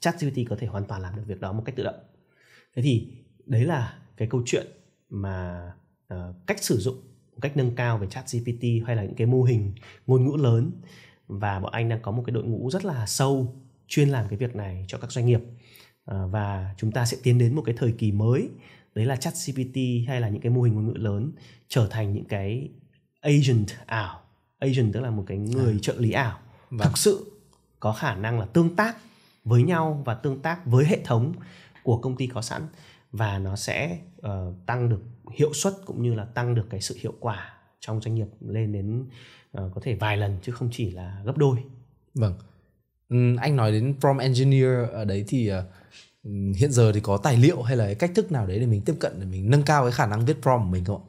chat GPT có thể hoàn toàn làm được việc đó một cách tự động thế thì đấy là cái câu chuyện mà uh, cách sử dụng cách nâng cao về chat GPT hay là những cái mô hình ngôn ngữ lớn và bọn anh đang có một cái đội ngũ rất là sâu chuyên làm cái việc này cho các doanh nghiệp Ờ, và chúng ta sẽ tiến đến một cái thời kỳ mới đấy là chat GPT hay là những cái mô hình ngôn ngữ lớn trở thành những cái agent ảo agent tức là một cái người à. trợ lý ảo và vâng. thực sự có khả năng là tương tác với nhau và tương tác với hệ thống của công ty có sẵn và nó sẽ uh, tăng được hiệu suất cũng như là tăng được cái sự hiệu quả trong doanh nghiệp lên đến uh, có thể vài lần chứ không chỉ là gấp đôi. Vâng. Ừ, anh nói đến from engineer ở đấy thì uh, hiện giờ thì có tài liệu hay là cái cách thức nào đấy để mình tiếp cận để mình nâng cao cái khả năng viết prompt của mình không ạ?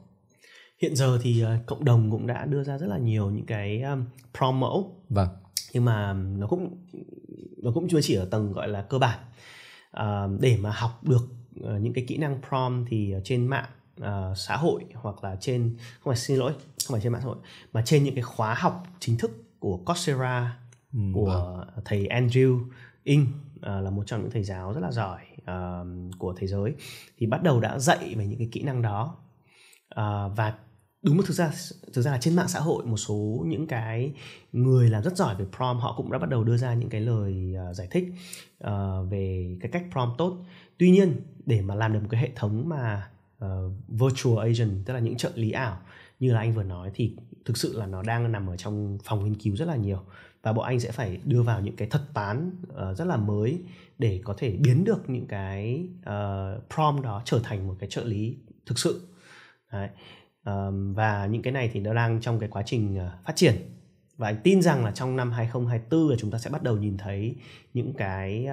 Hiện giờ thì ờ, cộng đồng cũng đã đưa ra rất là nhiều những cái prompt mẫu. Vâng. Nhưng mà nó cũng nó cũng chưa chỉ ở tầng gọi là cơ bản. À, để mà học được ờ, những cái kỹ năng prompt thì trên mạng à, xã hội hoặc là trên không phải xin lỗi không phải trên mạng xã hội mà trên những cái khóa học chính thức của Coursera của vâng. thầy Andrew Ng Ờ, là một trong những thầy giáo rất là giỏi à, của thế giới thì bắt đầu đã dạy về những cái kỹ năng đó à, và đúng một thực ra thực ra là trên mạng xã hội một số những cái người làm rất giỏi về prompt họ cũng đã bắt đầu đưa ra những cái lời uh, giải thích uh, về cái cách prompt tốt tuy nhiên để mà làm được một cái hệ thống mà uh, virtual agent tức là những trợ lý ảo như là anh vừa nói thì thực sự là nó đang nằm ở trong phòng nghiên cứu rất là nhiều và bọn anh sẽ phải đưa vào những cái thuật toán uh, rất là mới để có thể biến được những cái uh, prompt đó trở thành một cái trợ lý thực sự Đấy. Um, và những cái này thì nó đang trong cái quá trình uh, phát triển và anh tin rằng là trong năm 2024 là chúng ta sẽ bắt đầu nhìn thấy những cái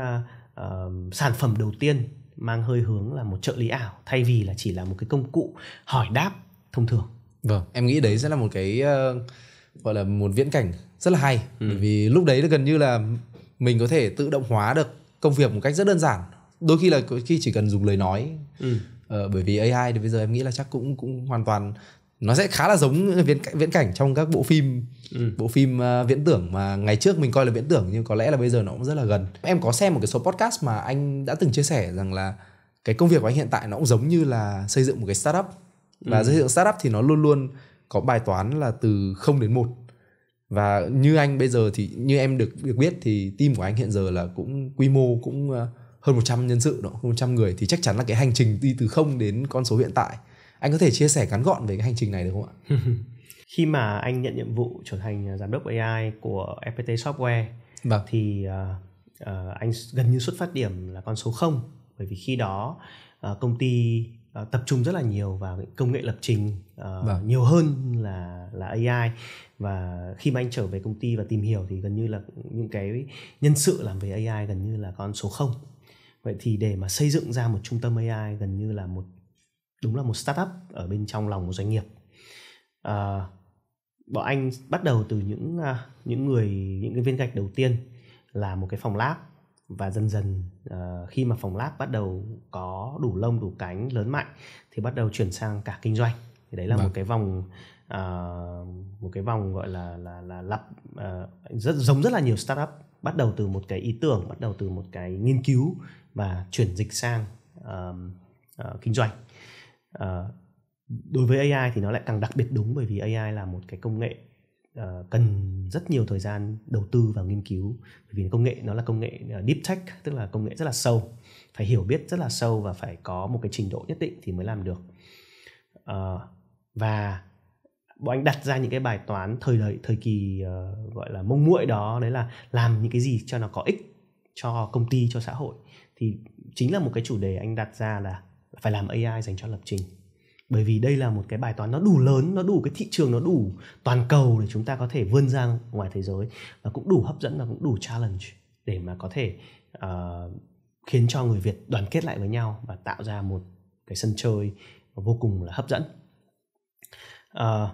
uh, uh, sản phẩm đầu tiên mang hơi hướng là một trợ lý ảo thay vì là chỉ là một cái công cụ hỏi đáp thông thường. Vâng, em nghĩ đấy sẽ là một cái uh, gọi là một viễn cảnh rất là hay ừ. bởi vì lúc đấy gần như là mình có thể tự động hóa được công việc một cách rất đơn giản đôi khi là khi chỉ cần dùng lời nói ừ. ờ, bởi vì AI thì bây giờ em nghĩ là chắc cũng cũng hoàn toàn nó sẽ khá là giống viễn cảnh, viễn cảnh trong các bộ phim ừ. bộ phim uh, viễn tưởng mà ngày trước mình coi là viễn tưởng nhưng có lẽ là bây giờ nó cũng rất là gần em có xem một cái số podcast mà anh đã từng chia sẻ rằng là cái công việc của anh hiện tại nó cũng giống như là xây dựng một cái startup và ừ. xây dựng startup thì nó luôn luôn có bài toán là từ 0 đến 1 và như anh bây giờ thì như em được được biết thì team của anh hiện giờ là cũng quy mô cũng ờ, hơn 100 nhân sự đó, hơn 100 người thì chắc chắn là cái hành trình đi từ không đến con số hiện tại. Anh có thể chia sẻ ngắn gọn về cái hành trình này được không ạ? *laughs* Khi mà anh nhận nhiệm vụ trở thành ờ, giám đốc AI của FPT Software vâng. thì uh, anh gần như xuất phát điểm là con số 0 bởi vì khi đó uh, công ty Ờ, tập trung rất là nhiều vào những công nghệ lập trình uh, vâng. nhiều hơn là là AI và khi mà anh trở về công ty và tìm hiểu thì gần như là những cái nhân sự làm về AI gần như là con số 0. Vậy thì để mà xây dựng ra một trung tâm AI gần như là một đúng là một startup ở bên trong lòng một doanh nghiệp. Uh, bọn anh bắt đầu từ những uh, những người những cái viên gạch đầu tiên là một cái phòng lab và dần dần uh, khi mà phòng lab bắt đầu có đủ lông đủ cánh lớn mạnh thì bắt đầu chuyển sang cả kinh doanh thì đấy là vâng. một cái vòng uh, một cái vòng gọi là là là lặp uh, rất giống rất là nhiều startup bắt đầu từ một cái ý tưởng bắt đầu từ một cái nghiên cứu và chuyển dịch sang uh, uh, kinh doanh uh, đối với AI thì nó lại càng đặc biệt đúng bởi vì AI là một cái công nghệ Ờ, cần rất nhiều thời gian đầu tư vào nghiên cứu vì công nghệ nó là công nghệ ờ, deep tech tức là công nghệ rất là sâu phải hiểu biết rất là sâu và phải có một cái trình độ nhất định thì mới làm được ờ, và bọn anh đặt ra những cái bài toán thời đời thời kỳ gọi là mông muội đó đấy là làm những cái gì cho nó có ích cho công ty cho xã hội thì chính là một cái chủ đề anh đặt ra là phải làm AI dành cho lập trình bởi vì đây là một cái bài toán nó đủ lớn nó đủ cái thị trường nó đủ toàn cầu để chúng ta có thể vươn ra ngoài thế giới và cũng đủ hấp dẫn và cũng đủ challenge để mà có thể uh, khiến cho người Việt đoàn kết lại với nhau và tạo ra một cái sân chơi vô cùng là hấp dẫn uh,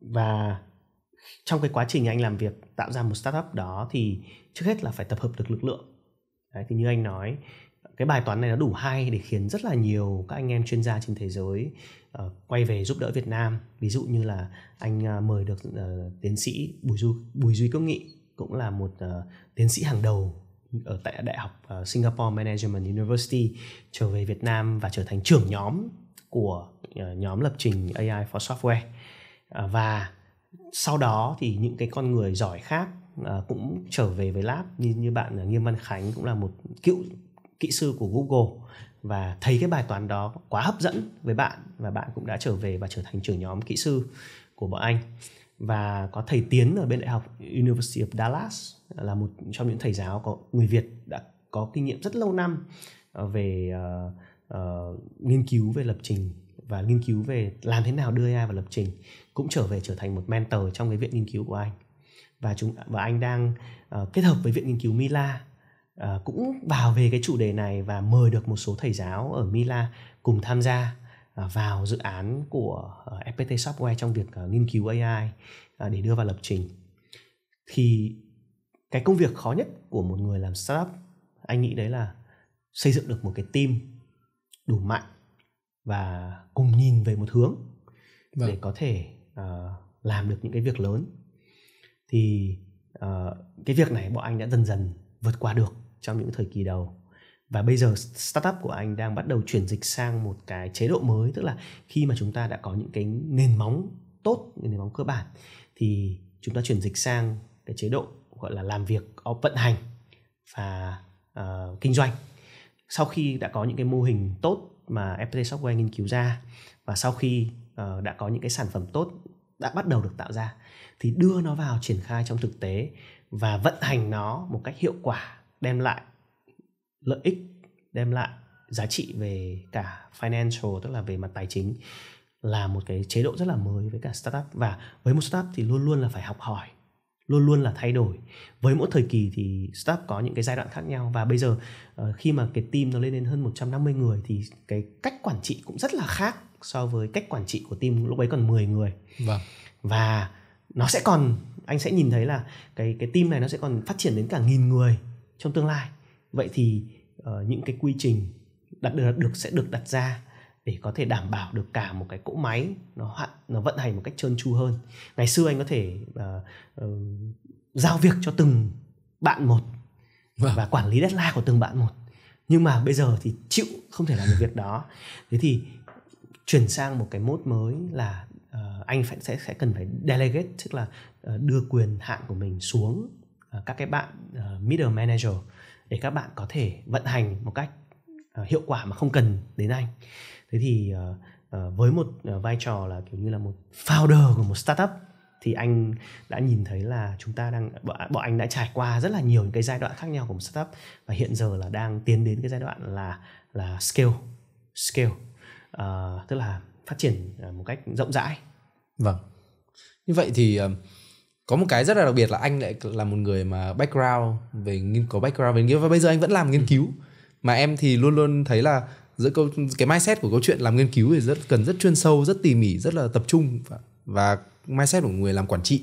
và trong cái quá trình anh làm việc tạo ra một startup đó thì trước hết là phải tập hợp được lực lượng Đấy, thì như anh nói cái bài toán này nó đủ hay để khiến rất là nhiều các anh em chuyên gia trên thế giới uh, quay về giúp đỡ Việt Nam ví dụ như là anh uh, mời được uh, tiến sĩ Bùi Du Bùi Duy Quốc Nghị cũng là một uh, tiến sĩ hàng đầu ở tại đại học uh, Singapore Management University trở về Việt Nam và trở thành trưởng nhóm của uh, nhóm lập trình AI for software uh, và sau đó thì những cái con người giỏi khác uh, cũng trở về với lab như như bạn uh, Nghiêm Văn Khánh cũng là một cựu kỹ sư của Google và thấy cái bài toán đó quá hấp dẫn với bạn và bạn cũng đã trở về và trở thành trưởng nhóm kỹ sư của bọn anh và có thầy Tiến ở bên đại học University of Dallas là một trong những thầy giáo có người Việt đã có kinh nghiệm rất lâu năm ờ, về uh, uh, nghiên cứu về lập trình và nghiên cứu về làm thế nào đưa AI vào lập trình cũng trở về trở thành một mentor trong cái viện nghiên cứu của anh và chúng và anh đang uh, kết hợp với viện nghiên cứu Mila uh, cũng vào về cái chủ đề này và mời được một số thầy giáo ở Mila cùng tham gia uh, vào dự án của uh, ờ, FPT Software trong việc uh, nghiên cứu AI uh, để đưa vào lập trình. Thì cái công việc khó nhất của một người làm startup anh nghĩ đấy là xây dựng được một cái team đủ mạnh và cùng nhìn về một hướng vâng. để có thể uh, làm được những cái việc lớn thì uh, cái việc này bọn anh đã dần dần vượt qua được trong những thời kỳ đầu và bây giờ startup của anh đang bắt đầu chuyển dịch sang một cái chế độ mới tức là khi mà chúng ta đã có những cái nền móng tốt nền móng cơ bản thì chúng ta chuyển dịch sang cái chế độ gọi là làm việc ờ, vận hành và uh, kinh doanh sau khi đã có những cái mô hình tốt mà FPT Software nghiên cứu ra và sau khi uh, đã có những cái sản phẩm tốt đã bắt đầu được tạo ra thì đưa nó vào triển khai trong thực tế và vận hành nó một cách hiệu quả đem lại lợi ích đem lại giá trị về cả financial tức là về mặt tài chính là một cái chế độ rất là mới với cả startup và với một startup thì luôn luôn là phải học hỏi luôn luôn là thay đổi với mỗi thời kỳ thì startup có những cái giai đoạn khác nhau và bây giờ ờ, khi mà cái team nó lên đến hơn 150 người thì cái cách quản trị cũng rất là khác so với cách quản trị của team lúc ấy còn 10 người vâng. và nó sẽ còn anh sẽ nhìn thấy là cái cái team này nó sẽ còn phát triển đến cả nghìn người trong tương lai vậy thì uh, những cái quy trình đặt được, được sẽ được đặt ra để có thể đảm bảo được cả một cái cỗ máy nó hạn nó vận hành một cách trơn tru hơn ngày xưa anh có thể uh, uh, giao việc cho từng bạn một vâng. và quản lý deadline của từng bạn một nhưng mà bây giờ thì chịu không thể làm được việc đó thế thì chuyển sang một cái mốt mới là uh, anh phải sẽ sẽ cần phải delegate tức là uh, đưa quyền hạn của mình xuống Ờ, các cái bạn ờ, middle manager để các bạn có thể vận hành một cách ờ, hiệu quả mà không cần đến anh thế thì với một vai trò là kiểu như là một founder của một startup thì anh đã nhìn thấy là chúng ta đang bọn anh đã trải qua rất là nhiều những cái giai đoạn khác nhau của một startup và hiện giờ là đang tiến đến cái giai đoạn là là scale scale uh, tức là phát triển một cách rộng rãi vâng như vậy thì có một cái rất là đặc biệt là anh lại là một người mà background về nghiên cứu background về nghiên cứu và bây giờ anh vẫn làm nghiên cứu mà em thì luôn luôn thấy là giữa câu cái mindset của câu chuyện làm nghiên cứu thì rất cần rất chuyên sâu rất tỉ mỉ rất là tập trung và, và mindset của người làm quản trị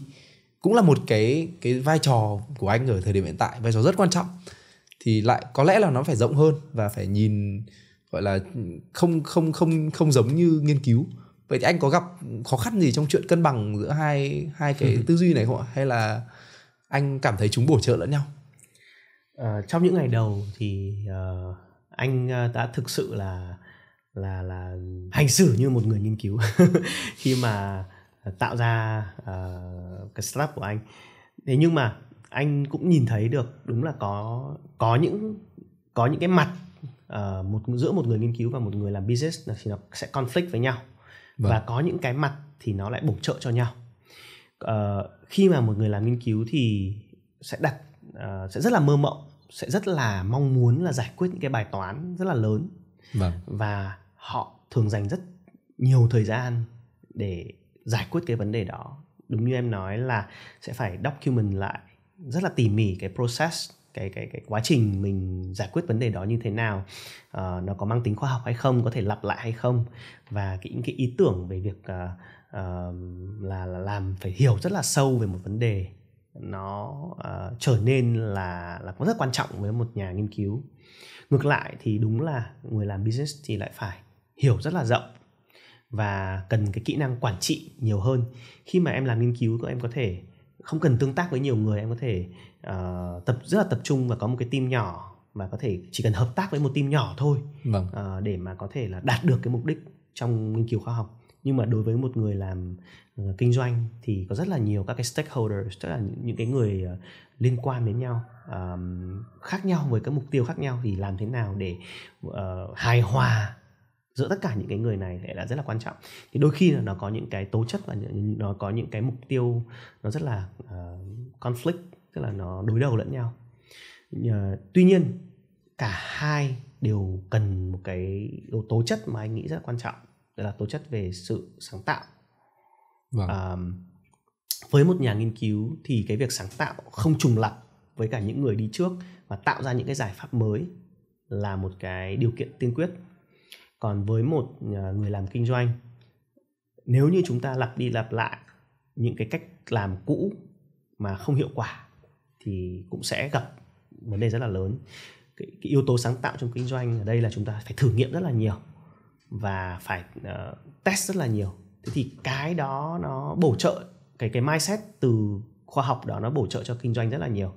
cũng là một cái cái vai trò của anh ở thời điểm hiện tại vai trò rất quan trọng thì lại có lẽ là nó phải rộng hơn và phải nhìn gọi là không không không không giống như nghiên cứu vậy thì anh có gặp khó khăn gì trong chuyện cân bằng giữa hai hai cái ừ. tư duy này không ạ hay là anh cảm thấy chúng bổ trợ lẫn nhau à, trong những ngày đầu thì uh, anh ờ, đã thực sự là là là hành xử như một người nghiên cứu *laughs* khi mà tạo ra uh, cái startup của anh thế nhưng mà anh cũng nhìn thấy được đúng là có có những có những cái mặt uh, một giữa một người nghiên cứu và một người làm business là thì nó sẽ conflict với nhau Vâng. và có những cái mặt thì nó lại bổ trợ cho nhau uh, khi mà một người làm nghiên cứu thì sẽ đặt uh, sẽ rất là mơ mộng sẽ rất là mong muốn là giải quyết những cái bài toán rất là lớn vâng. và họ thường dành rất nhiều thời gian để giải quyết cái vấn đề đó đúng như em nói là sẽ phải document lại rất là tỉ mỉ cái process cái cái cái quá trình mình giải quyết vấn đề đó như thế nào uh, nó có mang tính khoa học hay không có thể lặp lại hay không và cái cái ý tưởng về việc uh, uh, là, là làm phải hiểu rất là sâu về một vấn đề nó uh, trở nên là là rất quan trọng với một nhà nghiên cứu ngược lại thì đúng là người làm business thì lại phải hiểu rất là rộng và cần cái kỹ năng quản trị nhiều hơn khi mà em làm nghiên cứu các em có thể không cần tương tác với nhiều người em có thể uh, tập rất là tập trung và có một cái team nhỏ mà có thể chỉ cần hợp tác với một team nhỏ thôi vâng. uh, để mà có thể là đạt được cái mục đích trong nghiên cứu khoa học nhưng mà đối với một người làm uh, kinh doanh thì có rất là nhiều các cái stakeholders tức là những cái người uh, liên quan đến nhau um, khác nhau với các mục tiêu khác nhau thì làm thế nào để uh, hài hòa giữa tất cả những cái người này lại là rất là quan trọng thì đôi khi là nó có những cái tố chất và nó có những cái mục tiêu nó rất là uh, conflict tức là nó đối đầu lẫn nhau uh, tuy nhiên cả hai đều cần một cái tố chất mà anh nghĩ rất là quan trọng đó là tố chất về sự sáng tạo vâng. uh, với một nhà nghiên cứu thì cái việc sáng tạo không trùng lặp với cả những người đi trước và tạo ra những cái giải pháp mới là một cái điều kiện tiên quyết còn với một à, người làm kinh doanh nếu như chúng ta lặp đi lặp lại những cái cách làm cũ mà không hiệu quả thì cũng sẽ gặp vấn đề rất là lớn cái, cái yếu tố sáng tạo trong kinh doanh ở đây là chúng ta phải thử nghiệm rất là nhiều và phải uh, test rất là nhiều thế thì cái đó nó bổ trợ cái cái mindset từ khoa học đó nó bổ trợ cho kinh doanh rất là nhiều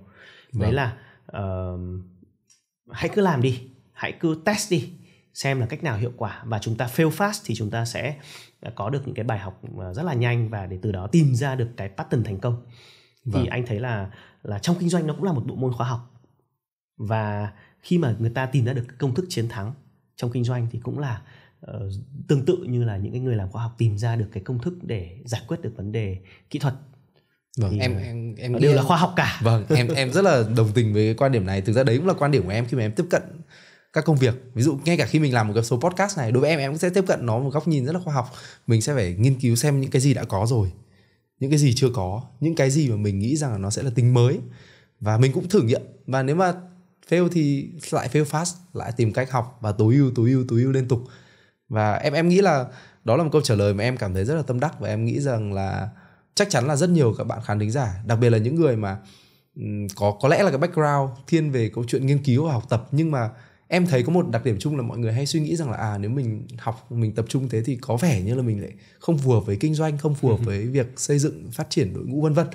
vâng. đấy là uh, hãy cứ làm đi hãy cứ test đi xem là cách nào hiệu quả và chúng ta fail fast thì chúng ta sẽ à, có được những cái bài học à, rất là nhanh và để từ đó tìm ra được cái pattern thành công vâng. thì anh thấy là là trong kinh doanh nó cũng là một bộ môn khoa học và khi mà người ta tìm ra được công thức chiến thắng trong kinh doanh thì cũng là uh, tương tự như là những cái người làm khoa học tìm ra được cái công thức để giải quyết được vấn đề kỹ thuật vâng thì em em em đều em... là khoa học cả vâng em em rất là đồng tình với cái quan điểm này thực ra đấy cũng là quan điểm của em khi mà em tiếp cận các công việc ví dụ ngay cả khi mình làm một cái số podcast này đối với em em cũng sẽ tiếp cận nó một góc nhìn rất là khoa học mình sẽ phải nghiên cứu xem những cái gì đã có rồi những cái gì chưa có những cái gì mà mình nghĩ rằng là nó sẽ là tính mới và mình cũng thử nghiệm và nếu mà fail thì lại fail fast lại tìm cách học và tối ưu tối ưu tối ưu liên tục và em em nghĩ là đó là một câu trả lời mà em cảm thấy rất là tâm đắc và em nghĩ rằng là chắc chắn là rất nhiều các bạn khán thính giả đặc biệt là những người mà có có lẽ là cái background thiên về câu chuyện nghiên cứu và học tập nhưng mà em thấy có một đặc điểm chung là mọi người hay suy nghĩ rằng là à nếu mình học mình tập trung thế thì có vẻ như là mình lại không phù hợp với kinh doanh không phù hợp ừ với việc xây dựng phát triển đội ngũ vân vân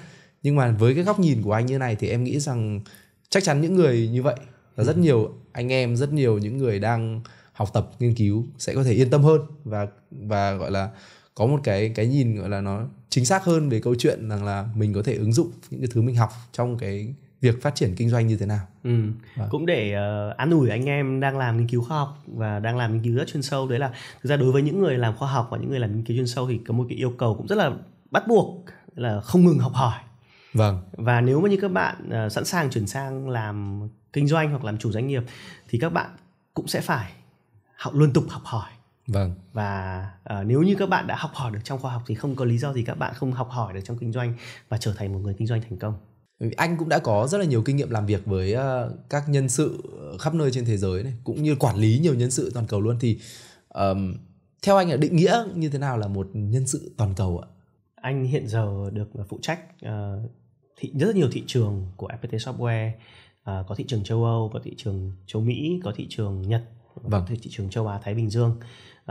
nhưng mà với cái góc nhìn của anh như này thì em nghĩ rằng chắc chắn những người như vậy là rất ừ nhiều anh em rất nhiều những người đang học tập nghiên cứu sẽ có thể yên tâm hơn và và gọi là có một cái cái nhìn gọi là nó chính xác hơn về câu chuyện rằng là mình có thể ứng dụng những cái thứ mình học trong cái việc phát triển kinh doanh như thế nào ừ. Và. Vâng. cũng để uh, an ủi anh em đang làm nghiên cứu khoa học và đang làm nghiên cứu rất chuyên sâu đấy là thực ra đối với những người làm khoa học và những người làm nghiên cứu chuyên sâu thì có một cái yêu cầu cũng rất là bắt buộc là không ngừng học hỏi vâng và nếu mà như các bạn uh, sẵn sàng chuyển sang làm kinh doanh hoặc làm chủ doanh nghiệp thì các bạn cũng sẽ phải học liên tục học hỏi vâng và uh, nếu như các bạn đã học hỏi được trong khoa học thì không có lý do gì các bạn không học hỏi được trong kinh doanh và trở thành một người kinh doanh thành công anh cũng đã có rất là nhiều kinh nghiệm làm việc với ờ, các nhân sự khắp nơi trên thế giới này cũng như quản lý nhiều nhân sự toàn cầu luôn thì um, theo anh là định nghĩa như thế nào là một nhân sự toàn cầu ạ anh hiện giờ được ờ, phụ trách uh, thị, rất nhiều thị trường của FPT Software uh, có thị trường châu Âu có thị trường châu Mỹ có thị trường Nhật vâng. thị trường châu Á Thái Bình Dương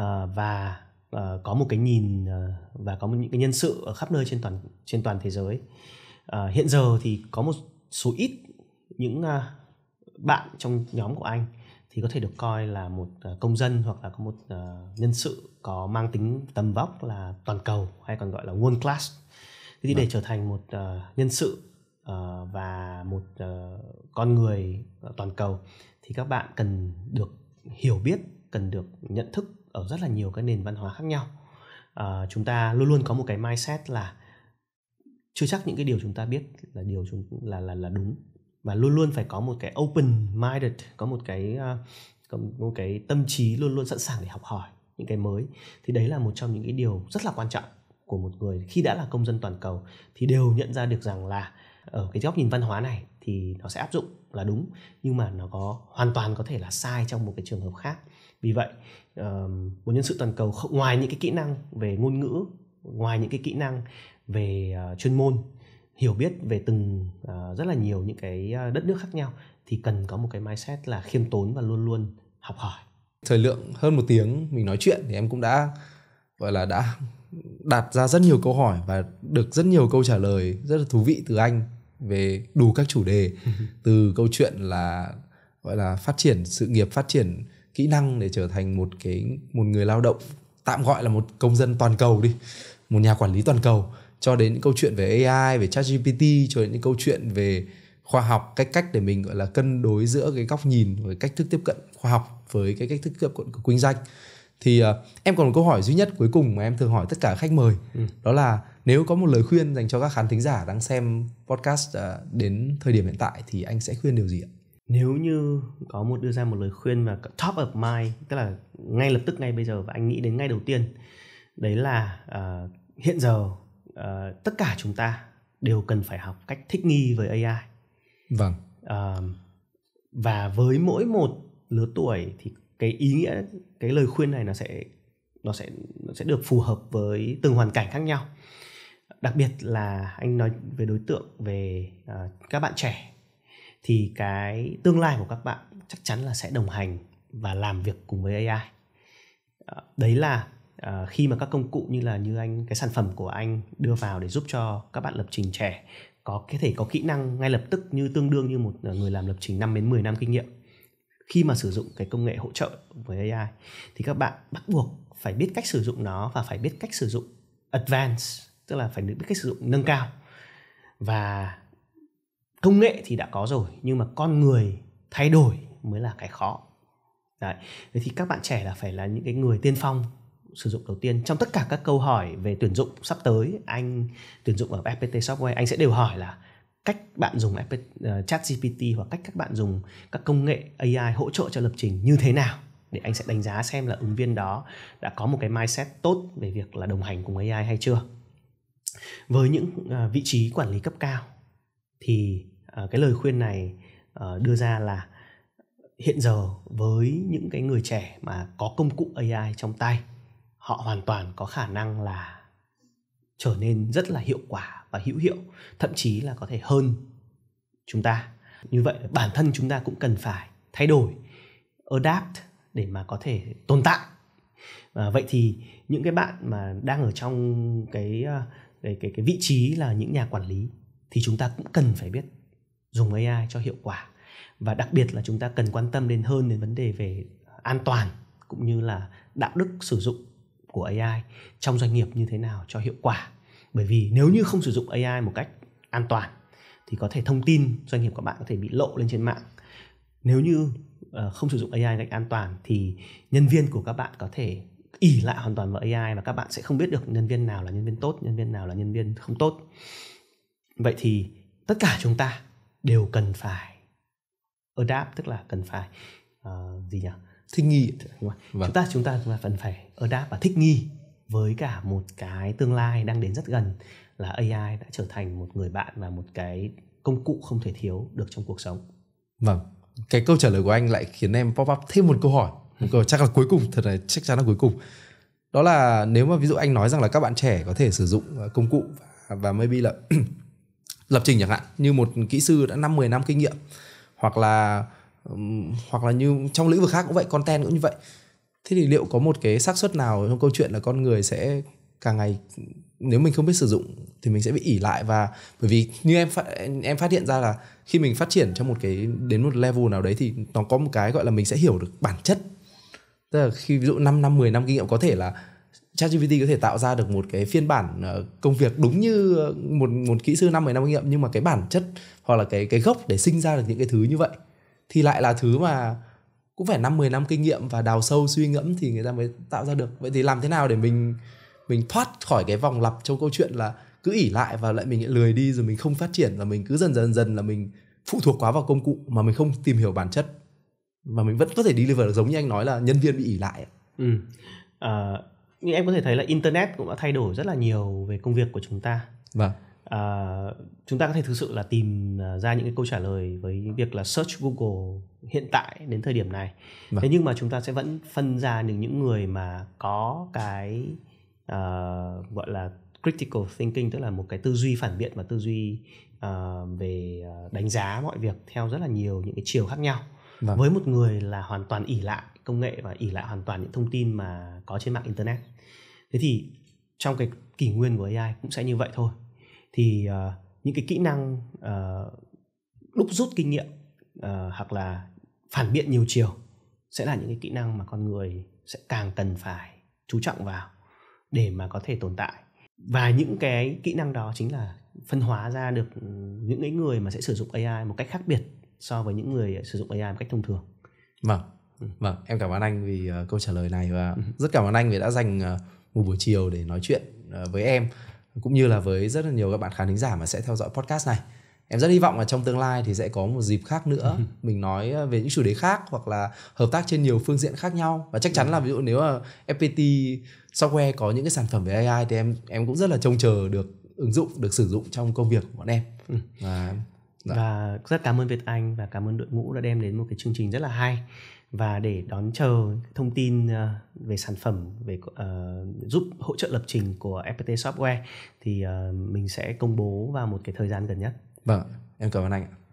uh, và uh, có một cái nhìn uh, và có những cái nhân sự ở khắp nơi trên toàn trên toàn thế giới Ờ, hiện giờ thì có một số ít những à, bạn trong nhóm của anh thì có thể được coi là một à, công dân hoặc là có một uh, nhân sự có mang tính tầm vóc là toàn cầu hay còn gọi là world class thế thì để vâng. trở thành một uh, nhân sự uh, và một uh, con người toàn cầu thì các bạn cần được hiểu biết cần được nhận thức ở rất là nhiều cái nền văn hóa khác nhau uh, chúng ta luôn luôn có một cái mindset là chưa chắc những cái điều chúng ta biết là điều chúng là là là đúng và luôn luôn phải có một cái open minded có một cái à, có một cái tâm trí luôn luôn sẵn sàng để học hỏi những cái mới thì đấy là một trong những cái điều rất là quan trọng của một người khi đã là công dân toàn cầu thì đều nhận ra được rằng là ở cái góc nhìn văn hóa này thì nó sẽ áp dụng là đúng nhưng mà nó có hoàn toàn có thể là sai trong một cái trường hợp khác vì vậy một nhân sự toàn cầu ngoài những cái kỹ năng về ngôn ngữ ngoài những cái kỹ năng về uh, chuyên môn hiểu biết về từng uh, rất là nhiều những cái ờ, đất nước khác nhau thì cần có một cái mindset là khiêm tốn và luôn luôn học hỏi thời lượng hơn một tiếng mình nói chuyện thì em cũng đã gọi là đã đặt ra rất nhiều câu hỏi và được rất nhiều câu trả lời rất là thú vị từ anh về đủ các chủ đề *laughs* từ câu chuyện là gọi là phát triển sự nghiệp phát triển kỹ năng để trở thành một cái một người lao động tạm gọi là một công dân toàn cầu đi một nhà quản lý toàn cầu cho đến những câu chuyện về AI về ChatGPT cho đến những câu chuyện về khoa học cách cách để mình gọi là cân đối giữa cái góc nhìn với cách thức tiếp cận khoa học với cái cách thức tiếp cận của quỳnh danh thì uh, em còn một câu hỏi duy nhất cuối cùng mà em thường hỏi tất cả khách mời ừ. đó là nếu có một lời khuyên dành cho các khán thính giả đang xem podcast uh, đến thời điểm hiện tại thì anh sẽ khuyên điều gì ạ nếu như có một đưa ra một lời khuyên mà top of mind tức là ngay lập tức ngay bây giờ và anh nghĩ đến ngay đầu tiên đấy là uh, hiện giờ Ờ, tất cả chúng ta đều cần phải học cách thích nghi với AI. Vâng. Uh, và với mỗi một lứa tuổi thì cái ý nghĩa cái lời khuyên này nó sẽ nó sẽ nó sẽ được phù hợp với từng hoàn cảnh khác nhau. Đặc biệt là anh nói về đối tượng về uh, các bạn trẻ thì cái tương lai của các bạn chắc chắn là sẽ đồng hành và làm việc cùng với AI. Uh, đấy là uh, khi mà các công cụ như là như anh cái sản phẩm của anh đưa vào để giúp cho các bạn lập trình trẻ có có thể có kỹ năng ngay lập tức như tương đương như một ờ, người làm lập trình 5 đến 10 năm kinh nghiệm khi mà sử dụng cái công nghệ hỗ trợ với AI thì các bạn bắt buộc phải biết cách sử dụng nó và phải biết cách sử dụng advance tức là phải biết cách sử dụng nâng cao và công nghệ thì đã có rồi nhưng mà con người thay đổi mới là cái khó Đấy. Thế thì các bạn trẻ là phải là những cái người tiên phong sử dụng đầu tiên trong tất cả các câu hỏi về tuyển dụng sắp tới anh tuyển dụng ở fpt software anh sẽ đều hỏi là cách bạn dùng FPT, uh, ờ, chat gpt hoặc cách các bạn dùng các công nghệ ai hỗ trợ cho lập trình như thế nào để anh sẽ đánh giá xem là ứng viên đó đã có một cái mindset tốt về việc là đồng hành cùng ai hay chưa với những uh, vị trí quản lý cấp cao thì uh, cái lời khuyên này uh, đưa ra là hiện giờ với những cái người trẻ mà có công cụ AI trong tay họ hoàn toàn có khả năng là trở nên rất là hiệu quả và hữu hiệu thậm chí là có thể hơn chúng ta như vậy bản thân chúng ta cũng cần phải thay đổi adapt để mà có thể tồn tại à, vậy thì những cái bạn mà đang ở trong cái à, cái cái, cái vị trí là những nhà quản lý thì chúng ta cũng cần phải biết dùng AI cho hiệu quả và đặc biệt là chúng ta cần quan tâm đến hơn đến vấn đề về an toàn cũng như là đạo đức sử dụng của AI trong doanh nghiệp như thế nào cho hiệu quả. Bởi vì nếu như không sử dụng AI một cách an toàn thì có thể thông tin doanh nghiệp của bạn có thể bị lộ lên trên mạng. Nếu như ờ, không sử dụng AI cách an toàn thì nhân viên của các bạn có thể ỉ lại hoàn toàn vào AI và các bạn sẽ không biết được nhân viên nào là nhân viên tốt, nhân viên nào là nhân viên không tốt. Vậy thì tất cả chúng ta đều cần phải adapt tức là cần phải uh, gì nhỉ? thích nghi đúng không? Vâng. chúng ta chúng ta chúng ta cần phải adapt và thích nghi với cả một cái tương lai đang đến rất gần là AI đã trở thành một người bạn và một cái công cụ không thể thiếu được trong cuộc sống. Vâng, cái câu trả lời của anh lại khiến em pop up thêm một câu hỏi, một câu chắc là cuối cùng, thật là chắc chắn là cuối cùng. Đó là nếu mà ví dụ anh nói rằng là các bạn trẻ có thể sử dụng à, công cụ và, và maybe là *clears throat* lập trình chẳng hạn, như một kỹ sư đã năm 10 năm kinh nghiệm hoặc là hoặc là như trong lĩnh vực khác cũng vậy content cũng như vậy thế thì liệu có một cái xác suất nào trong câu chuyện là con người sẽ càng ngày nếu mình không biết sử dụng thì mình sẽ bị ỉ lại và bởi vì như em em phát hiện ra là khi mình phát triển trong một cái đến một level nào đấy thì nó có một cái gọi là mình sẽ hiểu được bản chất tức là khi ví dụ 5 năm 10 năm kinh nghiệm có thể là ChatGPT có thể tạo ra được một cái phiên bản ờ, công việc đúng như ờ, một một kỹ sư năm 10 năm kinh nghiệm nhưng mà cái bản chất hoặc là cái cái gốc để sinh ra được những cái thứ như vậy thì lại là thứ mà cũng phải năm 10 năm kinh nghiệm và đào sâu suy ngẫm thì người ta mới tạo ra được vậy thì làm thế nào để mình mình thoát khỏi cái vòng lặp trong câu chuyện là cứ ỉ lại và lại mình lại lười đi rồi mình không phát triển và mình cứ dần dần dần là mình phụ thuộc quá vào công cụ mà mình không tìm hiểu bản chất mà mình vẫn có thể đi deliver được giống như anh nói là nhân viên bị ỉ lại ừ. à, ờ, nhưng em có thể thấy là internet cũng đã thay đổi rất là nhiều về công việc của chúng ta vâng à, chúng ta có thể thực sự là tìm à, ra những cái câu trả lời với việc là search Google hiện tại đến thời điểm này. Vâng. Thế nhưng mà chúng ta sẽ vẫn phân ra những những người mà có cái uh, gọi là critical thinking tức là một cái tư duy phản biện và tư duy uh, về đánh giá mọi việc theo rất là nhiều những cái chiều khác nhau. Vâng. Với một người là hoàn toàn ỉ lại công nghệ và ỉ lại hoàn toàn những thông tin mà có trên mạng internet. Thế thì trong cái kỷ nguyên của AI cũng sẽ như vậy thôi thì uh, những cái kỹ năng uh, đúc rút kinh nghiệm uh, hoặc là phản biện nhiều chiều sẽ là những cái kỹ năng mà con người sẽ càng cần phải chú trọng vào để mà có thể tồn tại và những cái kỹ năng đó chính là phân hóa ra được những cái người mà sẽ sử dụng AI một cách khác biệt so với những người sử dụng AI một cách thông thường. Vâng, ừ. vâng, em cảm ơn anh vì câu trả lời này và ừ. rất cảm ơn anh vì đã dành một buổi chiều để nói chuyện với em cũng như là với rất là nhiều các bạn khán thính giả mà sẽ theo dõi podcast này em rất hy vọng là trong tương lai thì sẽ có một dịp khác nữa ừ. *laughs* mình nói ờ, về những chủ đề khác hoặc là hợp tác trên nhiều phương diện khác nhau và chắc chắn là ví dụ nếu mà fpt software có những cái sản phẩm về ai thì em em cũng rất là trông chờ được ứng dụng được sử dụng trong công việc của bọn em ừ. và, dạ. và rất cảm ơn việt anh và cảm ơn đội ngũ đã đem đến một cái chương trình rất là hay và để đón chờ thông tin à, về sản phẩm về uh, giúp hỗ trợ lập trình của FPT Software thì uh, mình sẽ công bố vào một cái thời gian gần nhất. Vâng, em cảm ơn anh ạ.